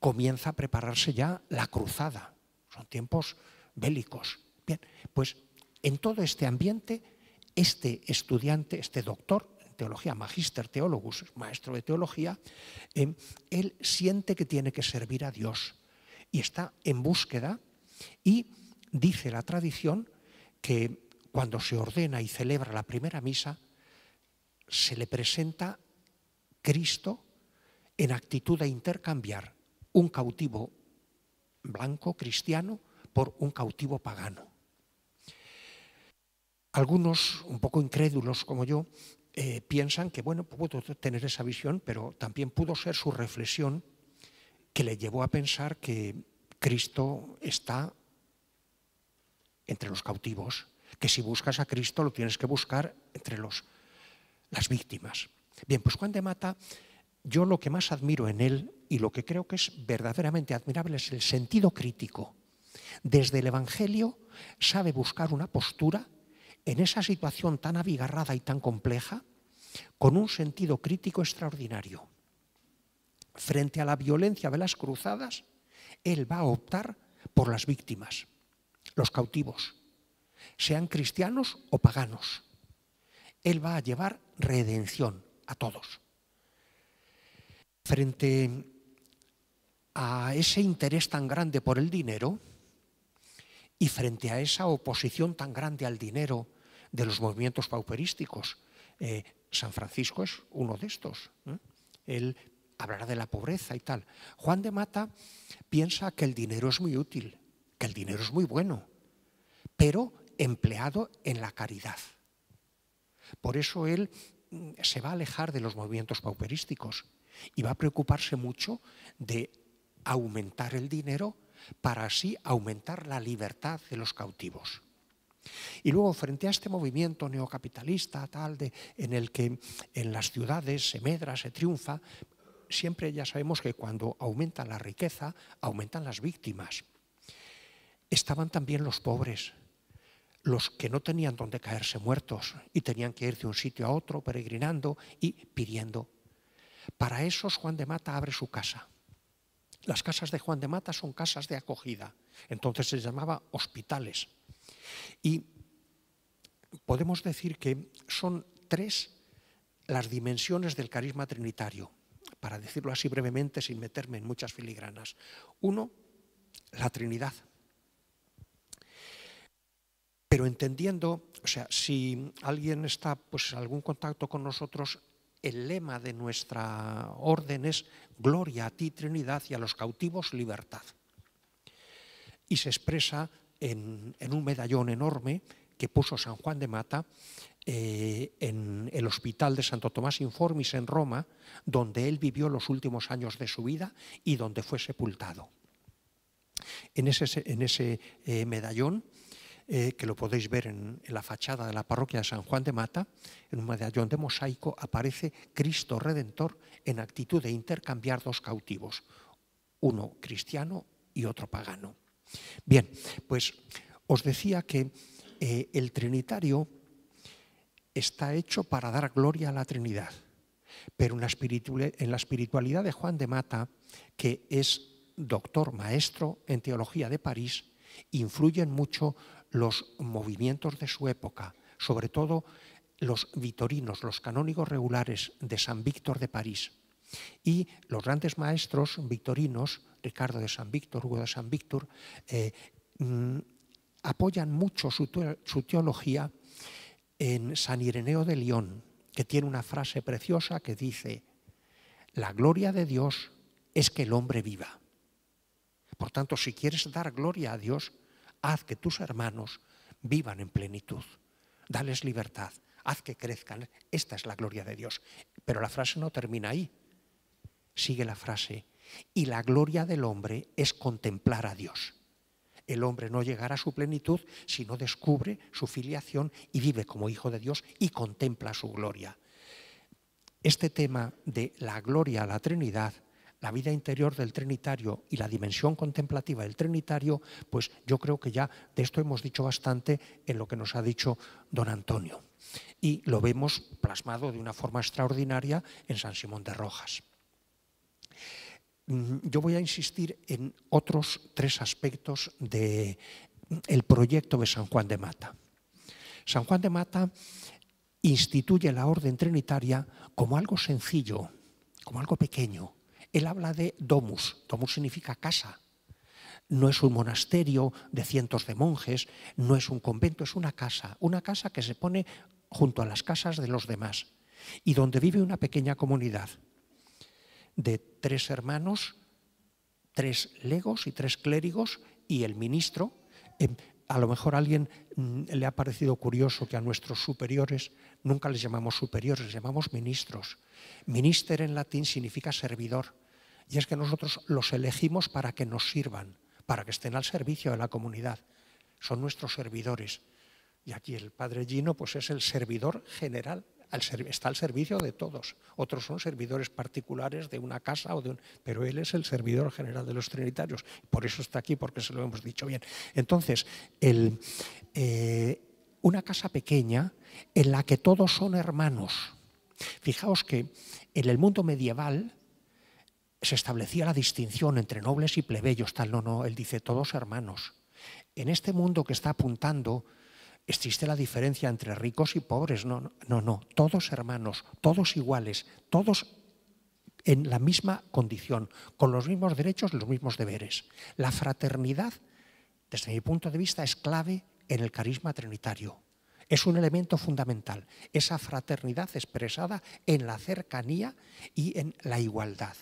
comienza a prepararse ya la cruzada. Son tiempos bélicos. Bien, pues en todo este ambiente, este estudiante, este doctor en teología, magister teólogos, maestro de teología, eh, él siente que tiene que servir a Dios y está en búsqueda y dice la tradición que cuando se ordena y celebra la primera misa, se le presenta Cristo en actitud de intercambiar un cautivo blanco cristiano por un cautivo pagano. Algunos, un poco incrédulos como yo, eh, piensan que, bueno, puedo tener esa visión, pero también pudo ser su reflexión que le llevó a pensar que Cristo está entre los cautivos que si buscas a Cristo lo tienes que buscar entre las víctimas. Bien, pues Juan de Mata, yo lo que más admiro en él y lo que creo que es verdaderamente admirable es el sentido crítico. Desde el Evangelio sabe buscar una postura en esa situación tan abigarrada y tan compleja con un sentido crítico extraordinario. Frente a la violencia de las cruzadas, él va a optar por las víctimas, los cautivos, sean cristianos o paganos. Él va a llevar redención a todos. Frente a ese interés tan grande por el dinero y frente a esa oposición tan grande al dinero de los movimientos pauperísticos, eh, San Francisco es uno de estos. ¿eh? Él hablará de la pobreza y tal. Juan de Mata piensa que el dinero es muy útil, que el dinero es muy bueno, pero empleado en la caridad. Por eso él mm, se va a alejar de los movimientos pauperísticos y va a preocuparse mucho de aumentar el dinero para así aumentar la libertad de los cautivos. Y luego, frente a este movimiento neocapitalista, tal, de, en el que en las ciudades se medra, se triunfa, siempre ya sabemos que cuando aumenta la riqueza, aumentan las víctimas. Estaban también los pobres, los que no tenían donde caerse muertos y tenían que ir de un sitio a otro peregrinando y pidiendo. Para esos Juan de Mata abre su casa. Las casas de Juan de Mata son casas de acogida, entonces se llamaba hospitales. Y podemos decir que son tres las dimensiones del carisma trinitario, para decirlo así brevemente sin meterme en muchas filigranas. Uno, la Trinidad pero entendiendo, o sea, si alguien está pues, en algún contacto con nosotros, el lema de nuestra orden es Gloria a ti, Trinidad, y a los cautivos, libertad. Y se expresa en, un medallón enorme que puso San Juan de Mata eh, en el Hospital de Santo Tomás Informis en Roma, donde él vivió los últimos años de su vida y donde fue sepultado. En ese, eh, medallón eh, que lo podéis ver en, la fachada de la parroquia de San Juan de Mata, en un medallón de mosaico, aparece Cristo Redentor en actitud de intercambiar dos cautivos, uno cristiano y otro pagano. Bien, pues os decía que eh, el Trinitario está hecho para dar gloria a la Trinidad, pero en la, en la espiritualidad de Juan de Mata, que es doctor, maestro en teología de París, influyen mucho los movimientos de su época, sobre todo los vitorinos, los canónigos regulares de San Víctor de París y los grandes maestros victorinos, Ricardo de San Víctor, Hugo de San Víctor, eh, mm, apoyan mucho su, su teología en San Ireneo de León, que tiene una frase preciosa que dice, la gloria de Dios es que el hombre viva. Por tanto, si quieres dar gloria a Dios, haz que tus hermanos vivan en plenitud, dales libertad, haz que crezcan. Esta es la gloria de Dios. Pero la frase no termina ahí. Sigue la frase, y la gloria del hombre es contemplar a Dios. El hombre no llegará a su plenitud si no descubre su filiación y vive como hijo de Dios y contempla su gloria. Este tema de la gloria a la Trinidad la vida interior del Trinitario y la dimensión contemplativa del Trinitario, pues yo creo que ya de esto hemos dicho bastante en lo que nos ha dicho don Antonio. Y lo vemos plasmado de una forma extraordinaria en San Simón de Rojas. Mm, yo voy a insistir en otros tres aspectos del mm, el proyecto de San Juan de Mata. San Juan de Mata instituye la orden trinitaria como algo sencillo, como algo pequeño, él habla de domus. Domus significa casa. No es un monasterio de cientos de monjes, no es un convento, es una casa. Una casa que se pone junto a las casas de los demás y donde vive una pequeña comunidad de tres hermanos, tres legos y tres clérigos y el ministro. Em, a lo mejor a alguien mm, le ha parecido curioso que a nuestros superiores nunca les llamamos superiores, les llamamos ministros. Minister en latín significa servidor. Y es que nosotros los elegimos para que nos sirvan, para que estén al servicio de la comunidad. Son nuestros servidores. Y aquí el padre Gino pues es el servidor general, está al servicio de todos. Otros son servidores particulares de una casa o de un, pero él es el servidor general de los trinitarios. Por eso está aquí, porque se lo hemos dicho bien. Entonces, eh, una casa pequeña en la que todos son hermanos. Fijaos que en el mundo medieval se establecía la distinción entre nobles y plebeyos, tal, no, no, él dice todos hermanos. En este mundo que está apuntando existe la diferencia entre ricos y pobres, no, no, no, todos hermanos, todos iguales, todos en la misma condición, con los mismos derechos, los mismos deberes. La fraternidad, desde mi punto de vista, es clave en el carisma trinitario. Es un elemento fundamental, esa fraternidad expresada en la cercanía y en la igualdad.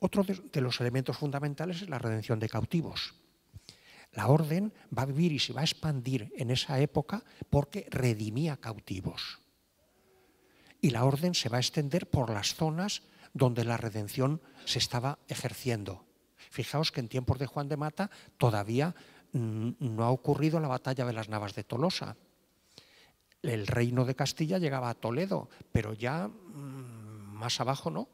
Otro de los elementos fundamentales es la redención de cautivos. La orden va a vivir y se va a expandir en esa época porque redimía cautivos. Y la orden se va a extender por las zonas donde la redención se estaba ejerciendo. Fijaos que en tiempos de Juan de Mata todavía mm, no ha ocurrido la batalla de las Navas de Tolosa. El reino de Castilla llegaba a Toledo, pero ya mm, más abajo no.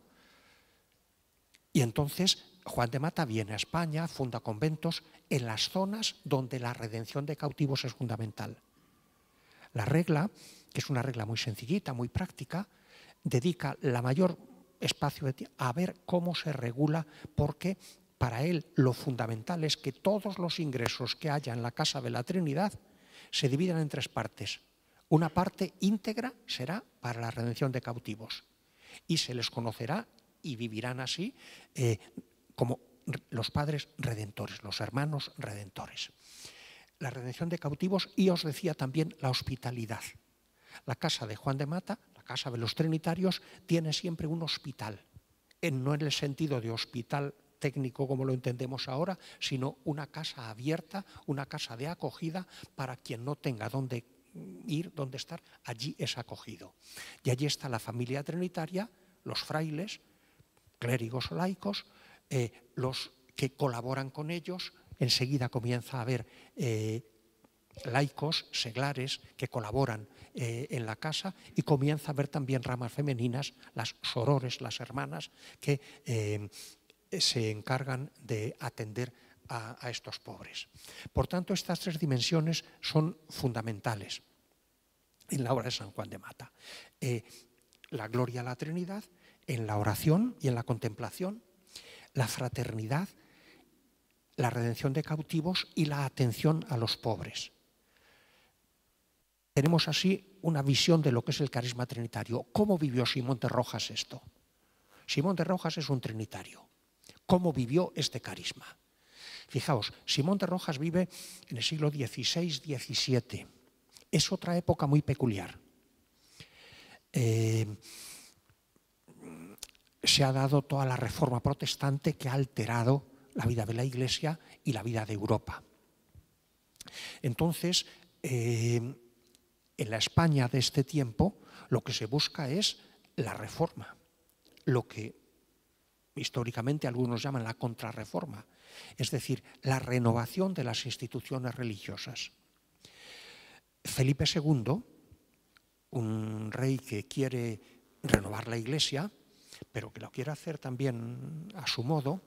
Y entonces Juan de Mata viene a España, funda conventos en las zonas donde la redención de cautivos es fundamental. La regla, que es una regla muy sencillita, muy práctica, dedica la mayor espacio de a ver cómo se regula, porque para él lo fundamental es que todos los ingresos que haya en la Casa de la Trinidad se dividan en tres partes. Una parte íntegra será para la redención de cautivos y se les conocerá y vivirán así eh, como los padres redentores, los hermanos redentores. La redención de cautivos y os decía también la hospitalidad. La casa de Juan de Mata, la casa de los Trinitarios, tiene siempre un hospital, no en el sentido de hospital técnico como lo entendemos ahora, sino una casa abierta, una casa de acogida para quien no tenga dónde ir, dónde estar, allí es acogido. Y allí está la familia trinitaria, los frailes, clérigos o laicos, eh, los que colaboran con ellos, enseguida comienza a haber eh, laicos, seglares, que colaboran eh, en la casa y comienza a haber también ramas femeninas, las sorores, las hermanas, que se encargan de atender a, estos pobres. Por tanto, estas tres dimensiones son fundamentales en la obra de San Juan de Mata. la gloria a la Trinidad, en la oración y en la contemplación, la fraternidad, la redención de cautivos y la atención a los pobres. Tenemos así una visión de lo que es el carisma trinitario. ¿Cómo vivió Simón de Rojas esto? Simón de Rojas es un trinitario. ¿Cómo vivió este carisma? Fijaos, Simón de Rojas vive en el siglo XVI-XVII. Es otra época muy peculiar. Eh, se ha dado toda la reforma protestante que ha alterado la vida de la Iglesia y la vida de Europa. Entonces, eh, en la España de este tiempo, lo que se busca es la reforma, lo que históricamente algunos llaman la contrarreforma, es decir, la renovación de las instituciones religiosas. Felipe II, un rey que quiere renovar la Iglesia, pero que lo quiere hacer también a su modo,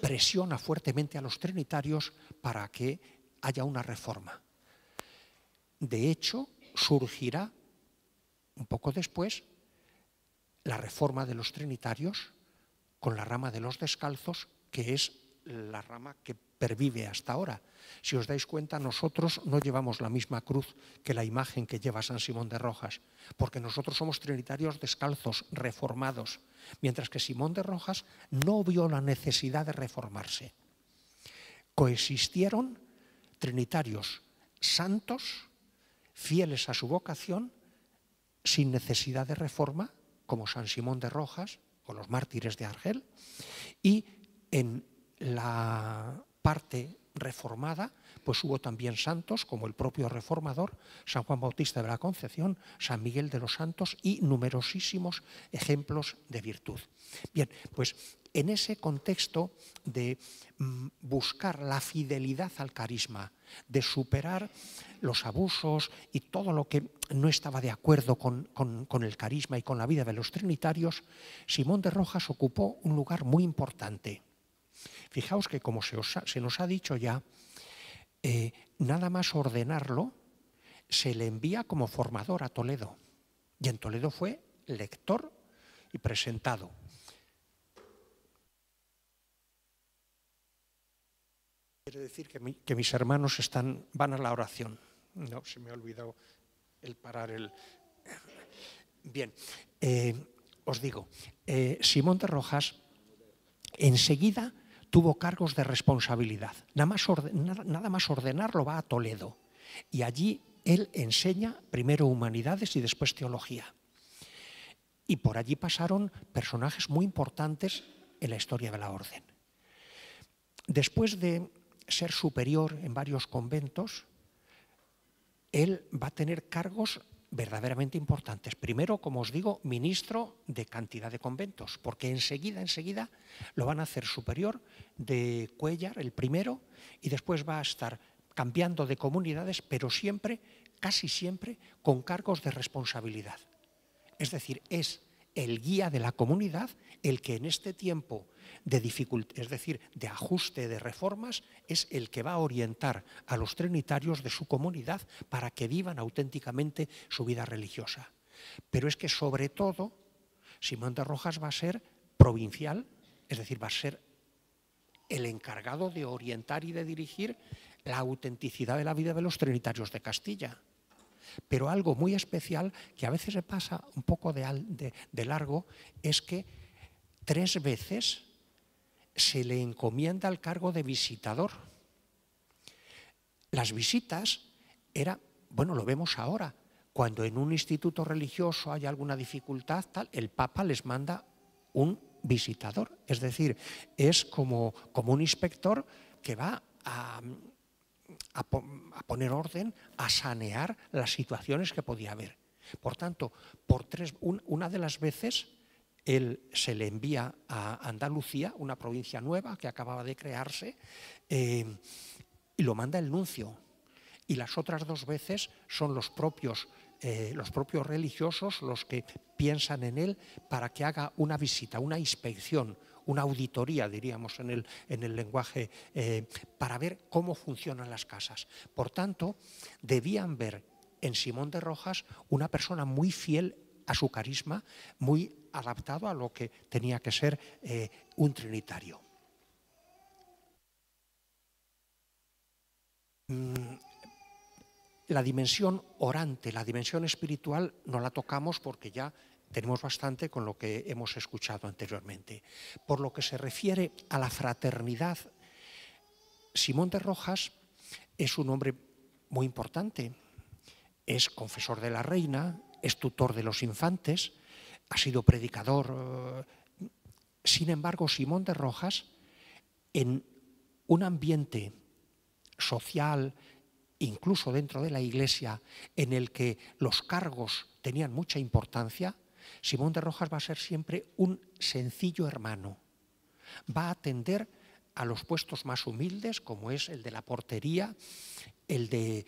presiona fuertemente a los trinitarios para que haya una reforma. De hecho, surgirá un poco después la reforma de los trinitarios con la rama de los descalzos, que es la rama que pervive hasta ahora. Si os dais cuenta, nosotros no llevamos la misma cruz que la imagen que lleva San Simón de Rojas, porque nosotros somos trinitarios descalzos, reformados, mientras que Simón de Rojas no vio la necesidad de reformarse. Coexistieron trinitarios santos, fieles a su vocación, sin necesidad de reforma, como San Simón de Rojas o los mártires de Argel, y en la parte reformada, pues hubo también santos como el propio reformador, San Juan Bautista de la Concepción, San Miguel de los Santos y numerosísimos ejemplos de virtud. Bien, pues en ese contexto de mm, buscar la fidelidad al carisma, de superar los abusos y todo lo que no estaba de acuerdo con, el carisma y con la vida de los trinitarios, Simón de Rojas ocupó un lugar muy importante. Fijaos que como se, nos ha dicho ya, eh, nada más ordenarlo, se le envía como formador a Toledo. Y en Toledo fue lector y presentado. Quiere decir que, mis hermanos están, van a la oración. No, se me ha olvidado el parar el... Bien, eh, os digo, eh, Simón de Rojas enseguida tuvo cargos de responsabilidad. Nada más, nada ordenarlo va a Toledo y allí él enseña primero humanidades y después teología. Y por allí pasaron personajes muy importantes en la historia de la orden. Después de ser superior en varios conventos, él va a tener cargos verdaderamente importantes. Primero, como os digo, ministro de cantidad de conventos, porque enseguida, enseguida lo van a hacer superior de Cuellar, el primero, y después va a estar cambiando de comunidades, pero siempre, casi siempre, con cargos de responsabilidad. Es decir, es el guía de la comunidad el que en este tiempo de dificultad, es decir, de ajuste, de reformas, es el que va a orientar a los trinitarios de su comunidad para que vivan auténticamente su vida religiosa. Pero es que sobre todo, Simón de Rojas va a ser provincial, es decir, va a ser el encargado de orientar y de dirigir la autenticidad de la vida de los trinitarios de Castilla. Pero algo muy especial que a veces se pasa un poco de, largo es que tres veces se le encomienda el cargo de visitador. Las visitas era, bueno, lo vemos ahora, cuando en un instituto religioso hay alguna dificultad, tal, el Papa les manda un visitador, es decir, es como, como un inspector que va a, a, poner orden, a sanear las situaciones que podía haber. Por tanto, por una de las veces él se le envía a Andalucía, una provincia nueva que acababa de crearse, eh, y lo manda el nuncio. Y las otras dos veces son los propios, eh, los propios religiosos los que piensan en él para que haga una visita, una inspección, una auditoría, diríamos en el, en el lenguaje, eh, para ver cómo funcionan las casas. Por tanto, debían ver en Simón de Rojas una persona muy fiel a su carisma, muy adaptado a lo que tenía que ser eh, un trinitario. Mm, la dimensión orante, la dimensión espiritual, no la tocamos porque ya tenemos bastante con lo que hemos escuchado anteriormente. Por lo que se refiere a la fraternidad, Simón de Rojas es un hombre muy importante. Es confesor de la reina, es tutor de los infantes, ha sido predicador. Eh, sin embargo, Simón de Rojas, en un ambiente social, incluso dentro de la iglesia, en el que los cargos tenían mucha importancia, Simón de Rojas va a ser siempre un sencillo hermano. Va a atender a los puestos más humildes, como es el de la portería, el de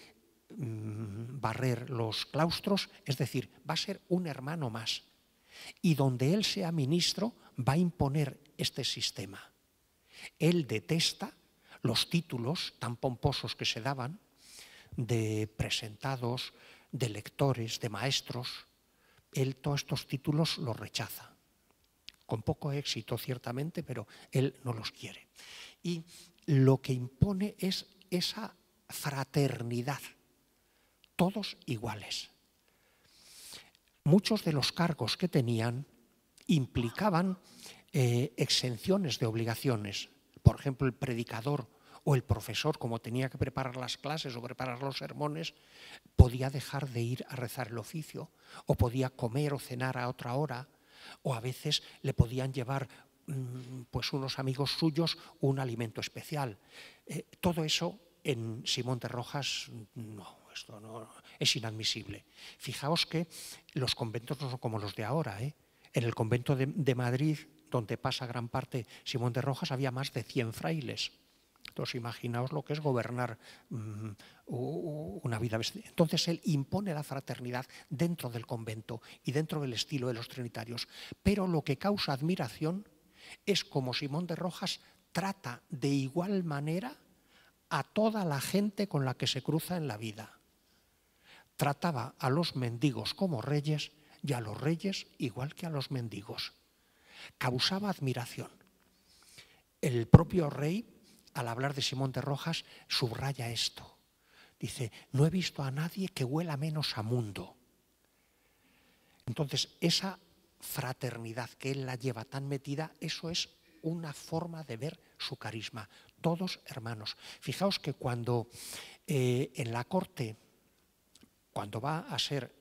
mm, barrer los claustros, es decir, va a ser un hermano más. Y donde él sea ministro, va a imponer este sistema. Él detesta los títulos tan pomposos que se daban de presentados, de lectores, de maestros, él todos estos títulos los rechaza. Con poco éxito, ciertamente, pero él no los quiere. Y lo que impone es esa fraternidad, todos iguales. Muchos de los cargos que tenían implicaban eh, exenciones de obligaciones. Por ejemplo, el predicador o el profesor, como tenía que preparar las clases o preparar los sermones, podía dejar de ir a rezar el oficio, o podía comer o cenar a otra hora, o a veces le podían llevar mm, pues unos amigos suyos un alimento especial. Eh, todo eso en Simón de Rojas, no, esto es inadmisible. Fijaos que los conventos no son como los de ahora. ¿eh? En el convento de, de Madrid, donde pasa gran parte Simón de Rojas, había más de 100 frailes. Entonces, imaginaos lo que es gobernar mm, una vida. Entonces, él impone la fraternidad dentro del convento y dentro del estilo de los trinitarios. Pero lo que causa admiración es como Simón de Rojas trata de igual manera a toda la gente con la que se cruza en la vida. Trataba a los mendigos como reyes y a los reyes igual que a los mendigos. Causaba admiración. El propio rey al hablar de Simón de Rojas, subraya esto. Dice, no he visto a nadie que huela menos a mundo. Entonces, esa fraternidad que él la lleva tan metida, eso es una forma de ver su carisma. Todos hermanos. Fijaos que cuando eh, en la corte, cuando va a ser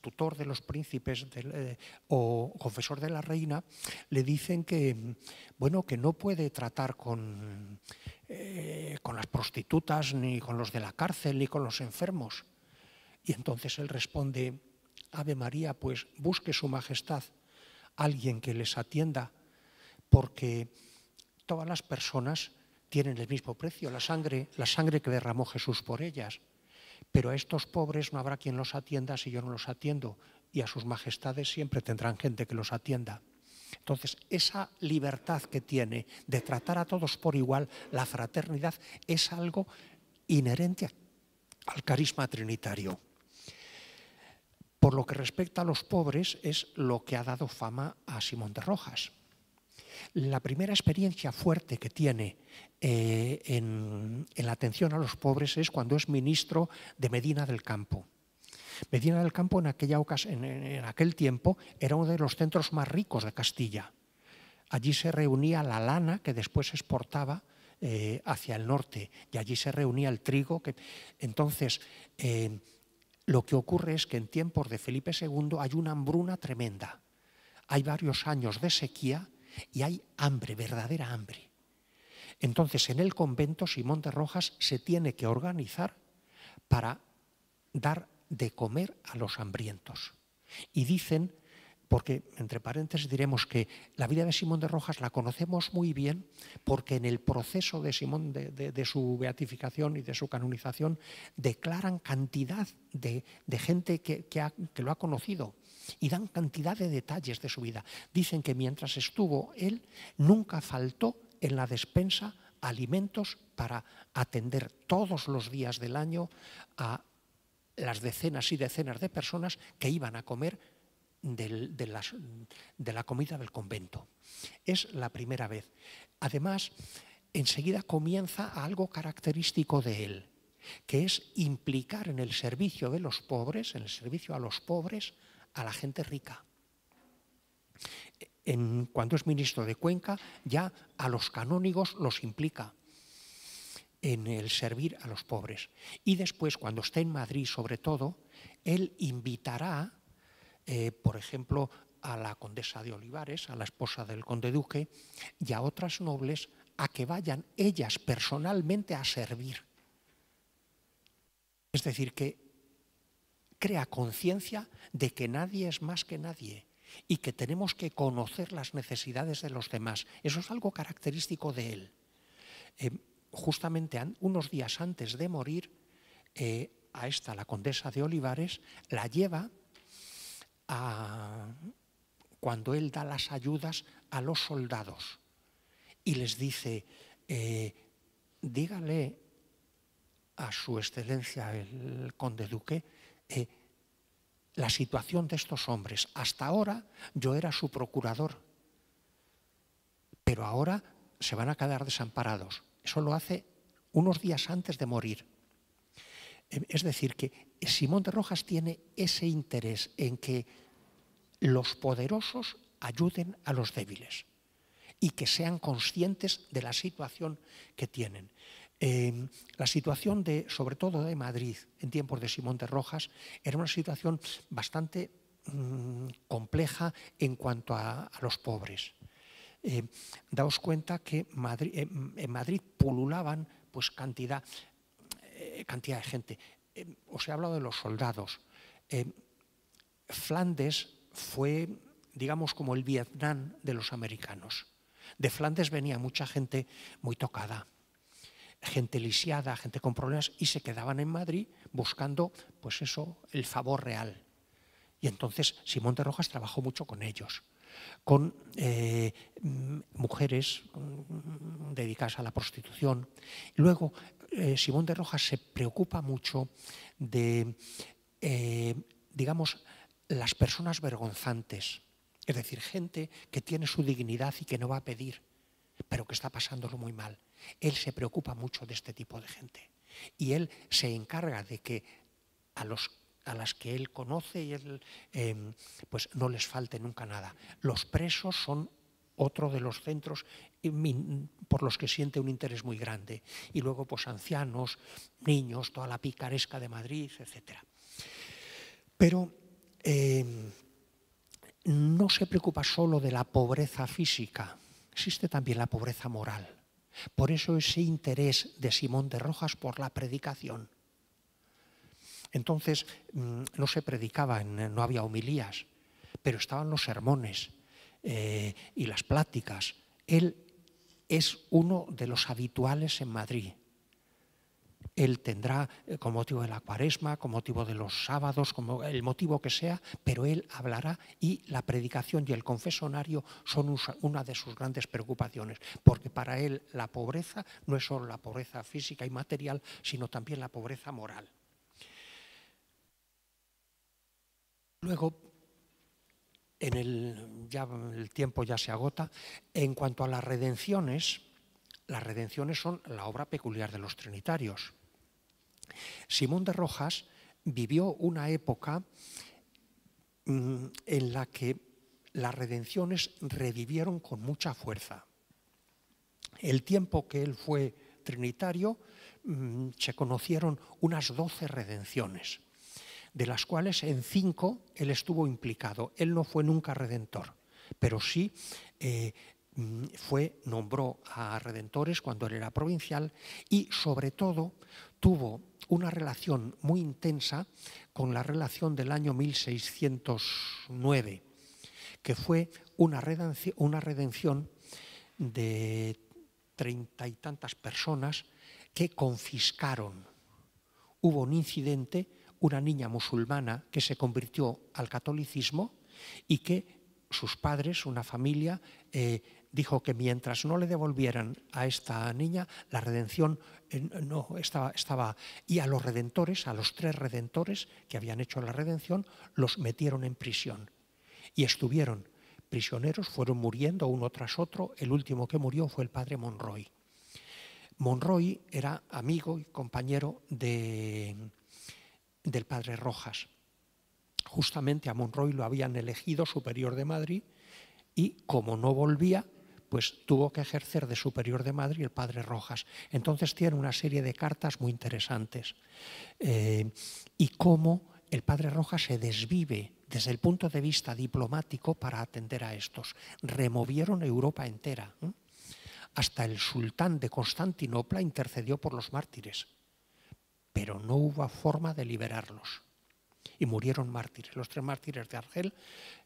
tutor de los príncipes eh, o confesor de la reina, le dicen que, bueno, que no puede tratar con, eh, con las prostitutas, ni con los de la cárcel, ni con los enfermos. Y entonces él responde, Ave María, pues busque su majestad alguien que les atienda, porque todas las personas tienen el mismo precio, la sangre, la sangre que derramó Jesús por ellas. Pero a estos pobres no habrá quien los atienda si yo no los atiendo, y a sus majestades siempre tendrán gente que los atienda. Entonces, esa libertad que tiene de tratar a todos por igual, la fraternidad, es algo inherente al carisma trinitario. Por lo que respecta a los pobres, es lo que ha dado fama a Simón de Rojas. La primera experiencia fuerte que tiene eh, en, la atención a los pobres es cuando es ministro de Medina del Campo. Medina del Campo en, aquella en, aquel tiempo era uno de los centros más ricos de Castilla. Allí se reunía la lana que después se exportaba eh, hacia el norte y allí se reunía el trigo. Que... Entonces, eh, lo que ocurre es que en tiempos de Felipe II hay una hambruna tremenda. Hay varios años de sequía y hay hambre, verdadera hambre. Entonces, en el convento, Simón de Rojas se tiene que organizar para dar de comer a los hambrientos. Y dicen, porque entre paréntesis diremos que la vida de Simón de Rojas la conocemos muy bien, porque en el proceso de Simón, de, su beatificación y de su canonización, declaran cantidad de, gente que lo ha conocido y dan cantidad de detalles de su vida. Dicen que mientras estuvo él, nunca faltó en la despensa alimentos para atender todos los días del año a las decenas y decenas de personas que iban a comer de, de la comida del convento. Es la primera vez. Además, enseguida comienza algo característico de él, que es implicar en el servicio de los pobres, en el servicio a los pobres, a la gente rica. En, cuando es ministro de Cuenca, ya a los canónigos los implica en el servir a los pobres. Y después, cuando esté en Madrid, sobre todo, él invitará, eh, por ejemplo, a la condesa de Olivares, a la esposa del conde duque, y a otras nobles a que vayan ellas personalmente a servir. Es decir, que crea conciencia de que nadie es más que nadie y que tenemos que conocer las necesidades de los demás. Eso es algo característico de él. Eh, justamente unos días antes de morir, eh, a esta, la condesa de Olivares, la lleva a cuando él da las ayudas a los soldados y les dice, eh, dígale a su excelencia el conde duque eh, la situación de estos hombres. Hasta ahora yo era su procurador, pero ahora se van a quedar desamparados. Eso lo hace unos días antes de morir. Eh, es decir, que Simón de Rojas tiene ese interés en que los poderosos ayuden a los débiles y que sean conscientes de la situación que tienen. Em, la situación de, sobre todo de Madrid, en tiempos de Simón de Rojas, era una situación bastante mm, compleja en cuanto a, los pobres. Em, daos cuenta que em, en Madrid pululaban pues, cantidad, eh, cantidad de gente. os he hablado de los soldados. Flandes fue, digamos, como el Vietnam de los americanos. De Flandes venía mucha gente muy tocada gente lisiada, gente con problemas, y se quedaban en Madrid buscando, pues eso, el favor real. Y entonces Simón de Rojas trabajó mucho con ellos, con eh, mujeres mm, dedicadas a la prostitución. Luego, eh, Simón de Rojas se preocupa mucho de, eh, digamos, las personas vergonzantes, es decir, gente que tiene su dignidad y que no va a pedir, pero que está pasándolo muy mal. Él se preocupa mucho de este tipo de gente y Él se encarga de que a, las que Él conoce y él, em, pues no les falte nunca nada. Los presos son otro de los centros por los que siente un interés muy grande. Y luego, pues ancianos, niños, toda la picaresca de Madrid, etc. Pero em, no se preocupa solo de la pobreza física, existe también la pobreza moral. Por eso ese interés de Simón de Rojas por la predicación. Entonces mm, no se predicaba, eh, no había homilías, pero estaban los sermones eh, y las pláticas. Él es uno de los habituales en Madrid él tendrá eh, con motivo de la cuaresma, con motivo de los sábados, como el motivo que sea, pero él hablará y la predicación y el confesonario son una de sus grandes preocupaciones, porque para él la pobreza no es solo la pobreza física y material, sino también la pobreza moral. Luego, en el tiempo ya se agota, en cuanto a las redenciones, las redenciones son la obra peculiar de los trinitarios. Simón de Rojas vivió una época mm, en la que las redenciones revivieron con mucha fuerza. El tiempo que él fue trinitario mm, se conocieron unas doce redenciones, de las cuales en cinco él estuvo implicado. Él no fue nunca redentor, pero sí eh, mm, fue, nombró a redentores cuando él era provincial y sobre todo tuvo una relación muy intensa con la relación del año 1609, que fue una redención, de treinta y tantas personas que confiscaron. Hubo un incidente, una niña musulmana que se convirtió al catolicismo y que sus padres, una familia, eh, dijo que mientras no le devolvieran a esta niña, la redención eh, no estaba, estaba... Y a los redentores, a los tres redentores que habían hecho la redención, los metieron en prisión. Y estuvieron prisioneros, fueron muriendo uno tras otro. El último que murió fue el padre Monroy. Monroy era amigo y compañero de, del padre Rojas. Justamente a Monroy lo habían elegido superior de Madrid y como no volvía, pues tuvo que ejercer de superior de Madrid el padre Rojas. Entonces tiene una serie de cartas muy interesantes. Eh, y cómo el padre Rojas se desvive desde el punto de vista diplomático para atender a estos. Removieron Europa entera. Hasta el sultán de Constantinopla intercedió por los mártires, pero no hubo forma de liberarlos. Y murieron mártires. Los tres mártires de Argel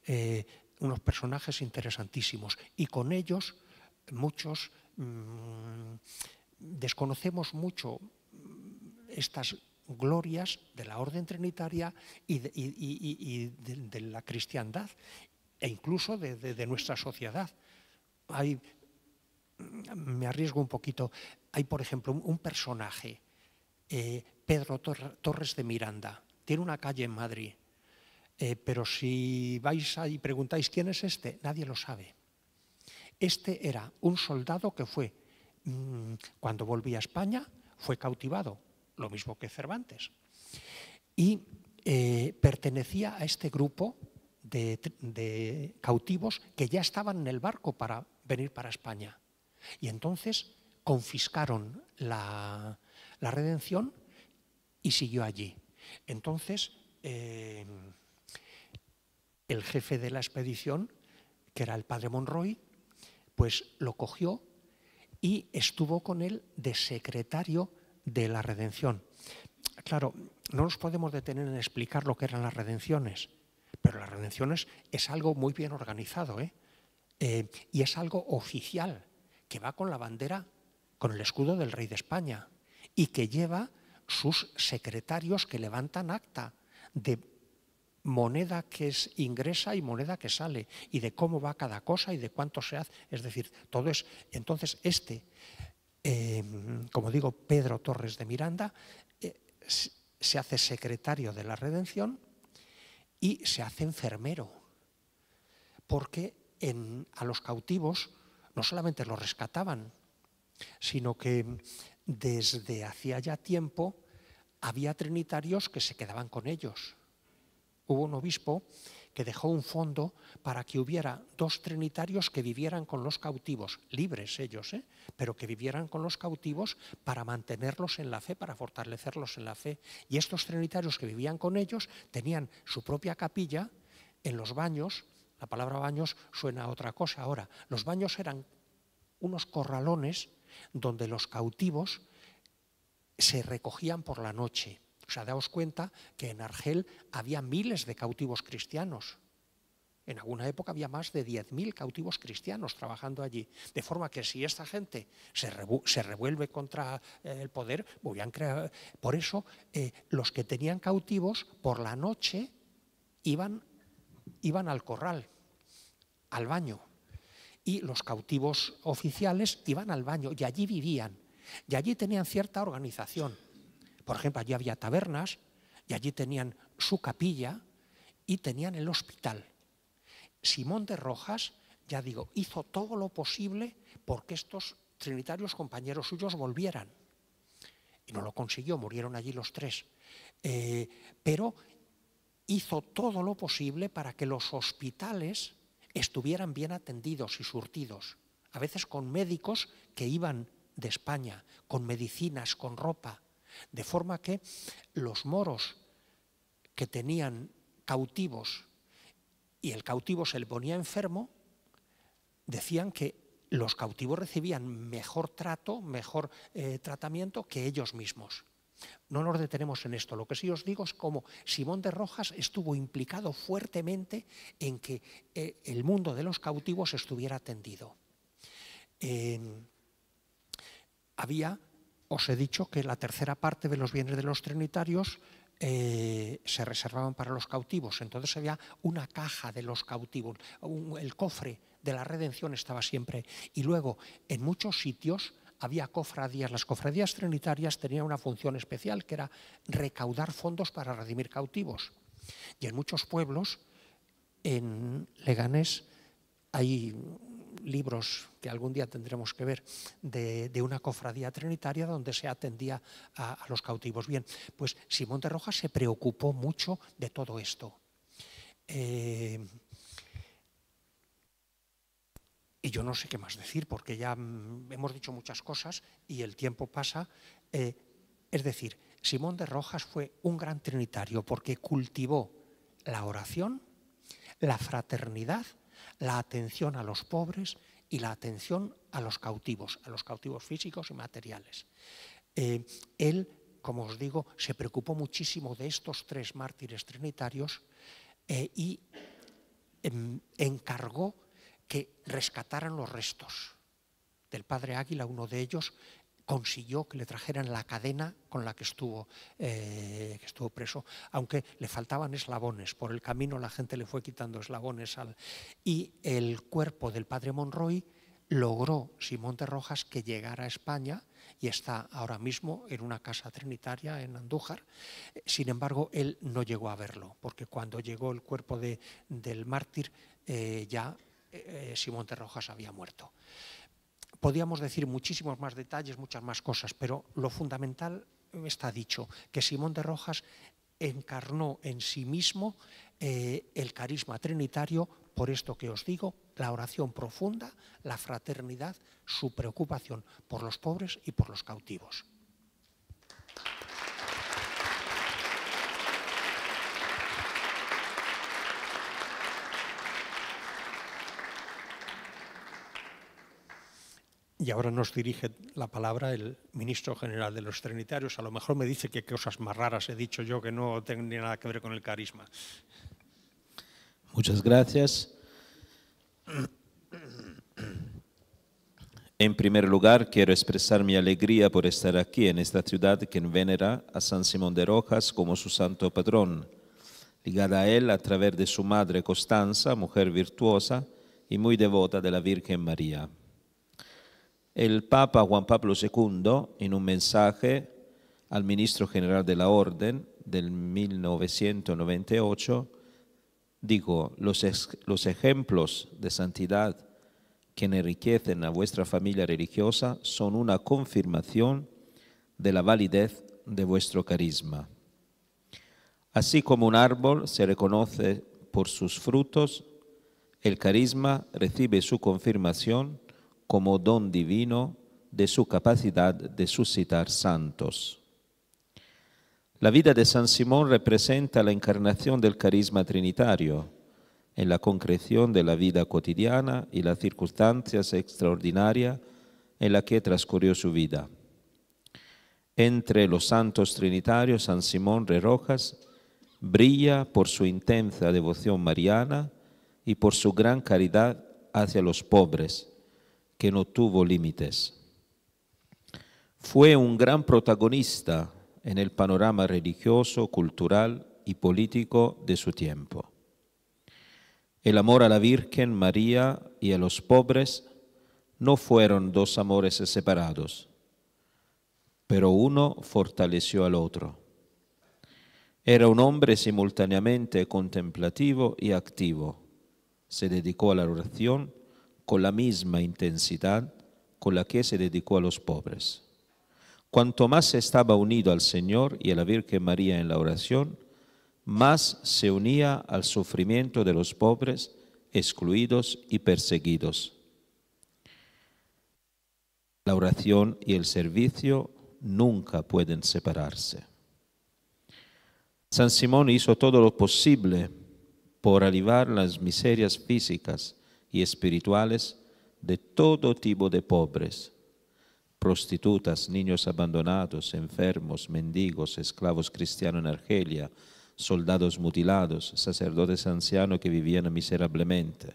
eh, unos personajes interesantísimos y con ellos muchos mm, desconocemos mucho mm, estas glorias de la orden trinitaria y de, la cristiandad e incluso de, nuestra sociedad. Hay, mm, me arriesgo un poquito, hay por ejemplo un, personaje, eh, Pedro Torres de Miranda, tiene una calle en Madrid eh, pero si vais ahí y preguntáis quién es este, nadie lo sabe. Este era un soldado que fue, mm, cuando volví a España, fue cautivado, lo mismo que Cervantes. Y eh, pertenecía a este grupo de, cautivos que ya estaban en el barco para venir para España. Y entonces confiscaron la, redención y siguió allí. Entonces, eh, el jefe de la expedición, que era el padre Monroy, pues lo cogió y estuvo con él de secretario de la redención. Claro, no nos podemos detener en explicar lo que eran las redenciones, pero las redenciones es algo muy bien organizado ¿eh? Eh, y es algo oficial que va con la bandera, con el escudo del rey de España y que lleva sus secretarios que levantan acta de moneda que es, ingresa y moneda que sale, y de cómo va cada cosa y de cuánto se hace. Es decir, todo es. Entonces, este, em, como digo, Pedro Torres de Miranda, eh, se hace secretario de la redención y se hace enfermero, porque a los cautivos no solamente los rescataban, sino que desde hacía ya tiempo había trinitarios que se quedaban con ellos hubo un obispo que dejó un fondo para que hubiera dos trinitarios que vivieran con los cautivos, libres ellos, ¿eh? pero que vivieran con los cautivos para mantenerlos en la fe, para fortalecerlos en la fe. Y estos trinitarios que vivían con ellos tenían su propia capilla en los baños. La palabra baños suena a otra cosa ahora. Los baños eran unos corralones donde los cautivos se recogían por la noche o sea, daos cuenta que en Argel había miles de cautivos cristianos. En alguna época había más de 10.000 cautivos cristianos trabajando allí. De forma que si esta gente se, revuelve contra eh, el poder, volvían crear. Por eso, eh, los que tenían cautivos, por la noche iban, iban al corral, al baño. Y los cautivos oficiales iban al baño y allí vivían. Y allí tenían cierta organización. Por ejemplo, allí había tabernas y allí tenían su capilla y tenían el hospital. Simón de Rojas, ya digo, hizo todo lo posible porque estos trinitarios compañeros suyos volvieran. Y no lo consiguió, murieron allí los tres. Eh, pero hizo todo lo posible para que los hospitales estuvieran bien atendidos y surtidos, a veces con médicos que iban de España, con medicinas, con ropa, de forma que los moros que tenían cautivos y el cautivo se le ponía enfermo, decían que los cautivos recibían mejor trato, mejor eh, tratamiento que ellos mismos. No nos detenemos en esto. Lo que sí os digo es cómo Simón de Rojas estuvo implicado fuertemente en que eh, el mundo de los cautivos estuviera atendido había os he dicho que la tercera parte de los bienes de los trinitarios eh, se reservaban para los cautivos. Entonces había una caja de los cautivos, el cofre de la redención estaba siempre. Y luego, en muchos sitios había cofradías. Las cofradías trinitarias tenían una función especial, que era recaudar fondos para redimir cautivos. Y en muchos pueblos, en Leganés, hay libros que algún día tendremos que ver de, una cofradía trinitaria donde se atendía a, los cautivos. Bien, pues Simón de Rojas se preocupó mucho de todo esto. Eh, y yo no sé qué más decir porque ya mm, hemos dicho muchas cosas y el tiempo pasa. Eh, es decir, Simón de Rojas fue un gran trinitario porque cultivó la oración, la fraternidad la atención a los pobres y la atención a los cautivos, a los cautivos físicos y materiales. Eh, él, como os digo, se preocupó muchísimo de estos tres mártires trinitarios eh, y em, encargó que rescataran los restos. Del padre Águila, uno de ellos, consiguió que le trajeran la cadena con la que estuvo, eh, estuvo preso, aunque le faltaban eslabones. Por el camino la gente le fue quitando eslabones. Al... Y el cuerpo del padre Monroy logró Simón de Rojas que llegara a España y está ahora mismo en una casa trinitaria en Andújar. Sin embargo, él no llegó a verlo, porque cuando llegó el cuerpo del mártir, eh, ya eh, Simón de Rojas había muerto. Podíamos decir muchísimos más detalles, muchas más cosas, pero lo fundamental está dicho, que Simón de Rojas encarnó en sí mismo eh, el carisma trinitario, por esto que os digo, la oración profunda, la fraternidad, su preocupación por los pobres y por los cautivos. y ahora nos dirige la palabra el ministro general de los Trinitarios. A lo mejor me dice que cosas más raras he dicho yo que no tienen nada que ver con el carisma. Muchas gracias. En primer lugar, quiero expresar mi alegría por estar aquí en esta ciudad que venera a San Simón de Rojas como su santo patrón, ligada a él a través de su madre Constanza, mujer virtuosa y muy devota de la Virgen María el Papa Juan Pablo II, en un mensaje al ministro general de la Orden del 1998, dijo, los, los ejemplos de santidad que enriquecen a vuestra familia religiosa son una confirmación de la validez de vuestro carisma. Así como un árbol se reconoce por sus frutos, el carisma recibe su confirmación como don divino de su capacidad de suscitar santos. La vida de San Simón representa la encarnación del carisma trinitario en la concreción de la vida cotidiana y las circunstancias extraordinarias en la que transcurrió su vida. Entre los santos trinitarios, San Simón de Rojas brilla por su intensa devoción mariana y por su gran caridad hacia los pobres, no tuvo límites. Fue un gran protagonista en el panorama religioso, cultural y político de su tiempo. El amor a la Virgen María y a los pobres no fueron dos amores separados, pero uno fortaleció al otro. Era un hombre simultáneamente contemplativo y activo. Se dedicó a la oración, con la misma intensidad con la que se dedicó a los pobres. Cuanto más estaba unido al Señor y a la Virgen María en la oración, más se unía al sufrimiento de los pobres, excluidos y perseguidos. La oración y el servicio nunca pueden separarse. San Simón hizo todo lo posible por aliviar las miserias físicas y espirituales de todo tipo de pobres, prostitutas, niños abandonados, enfermos, mendigos, esclavos cristianos en Argelia, soldados mutilados, sacerdotes ancianos que vivían miserablemente.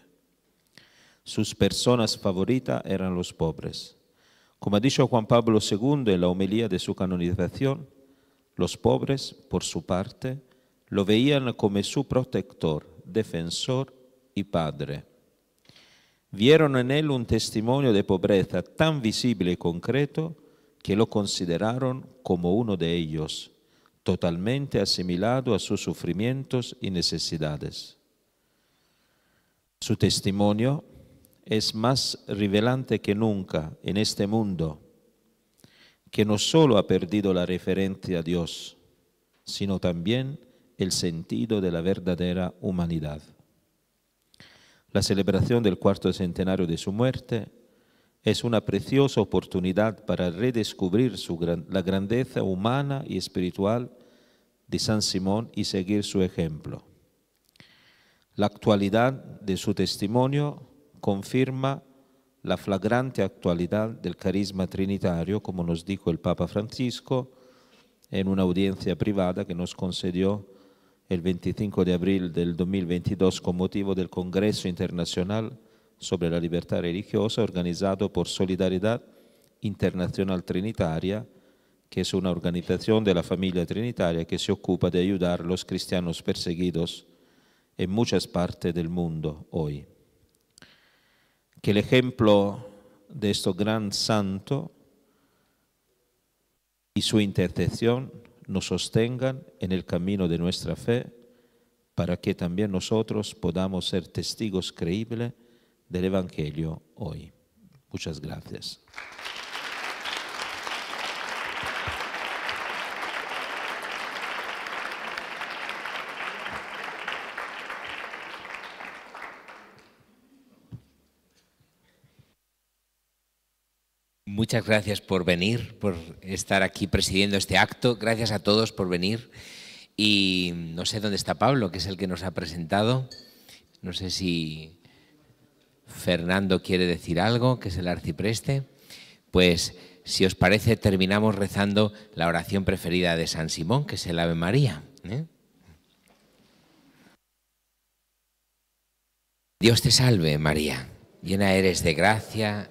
Sus personas favoritas eran los pobres. Como ha dicho Juan Pablo II en la homilía de su canonización, los pobres, por su parte, lo veían como su protector, defensor y padre vieron en él un testimonio de pobreza tan visible y concreto que lo consideraron como uno de ellos, totalmente asimilado a sus sufrimientos y necesidades. Su testimonio es más revelante que nunca en este mundo, que no solo ha perdido la referencia a Dios, sino también el sentido de la verdadera humanidad. La celebración del cuarto centenario de su muerte es una preciosa oportunidad para redescubrir la grandeza humana y espiritual de San Simón y seguir su ejemplo. La actualidad de su testimonio confirma la flagrante actualidad del carisma trinitario, como nos dijo el Papa Francisco en una audiencia privada que nos concedió el 25 de abril del 2022 con motivo del Congreso Internacional sobre la Libertad Religiosa organizado por Solidaridad Internacional Trinitaria, que es una organización de la familia trinitaria que se ocupa de ayudar a los cristianos perseguidos en muchas partes del mundo hoy. Que el ejemplo de este gran santo y su intercesión nos sostengan en el camino de nuestra fe, para que también nosotros podamos ser testigos creíbles del Evangelio hoy. Muchas gracias. Muchas gracias por venir, por estar aquí presidiendo este acto. Gracias a todos por venir. Y no sé dónde está Pablo, que es el que nos ha presentado. No sé si Fernando quiere decir algo, que es el arcipreste. Pues si os parece, terminamos rezando la oración preferida de San Simón, que es el Ave María. ¿eh? Dios te salve, María, llena eres de gracia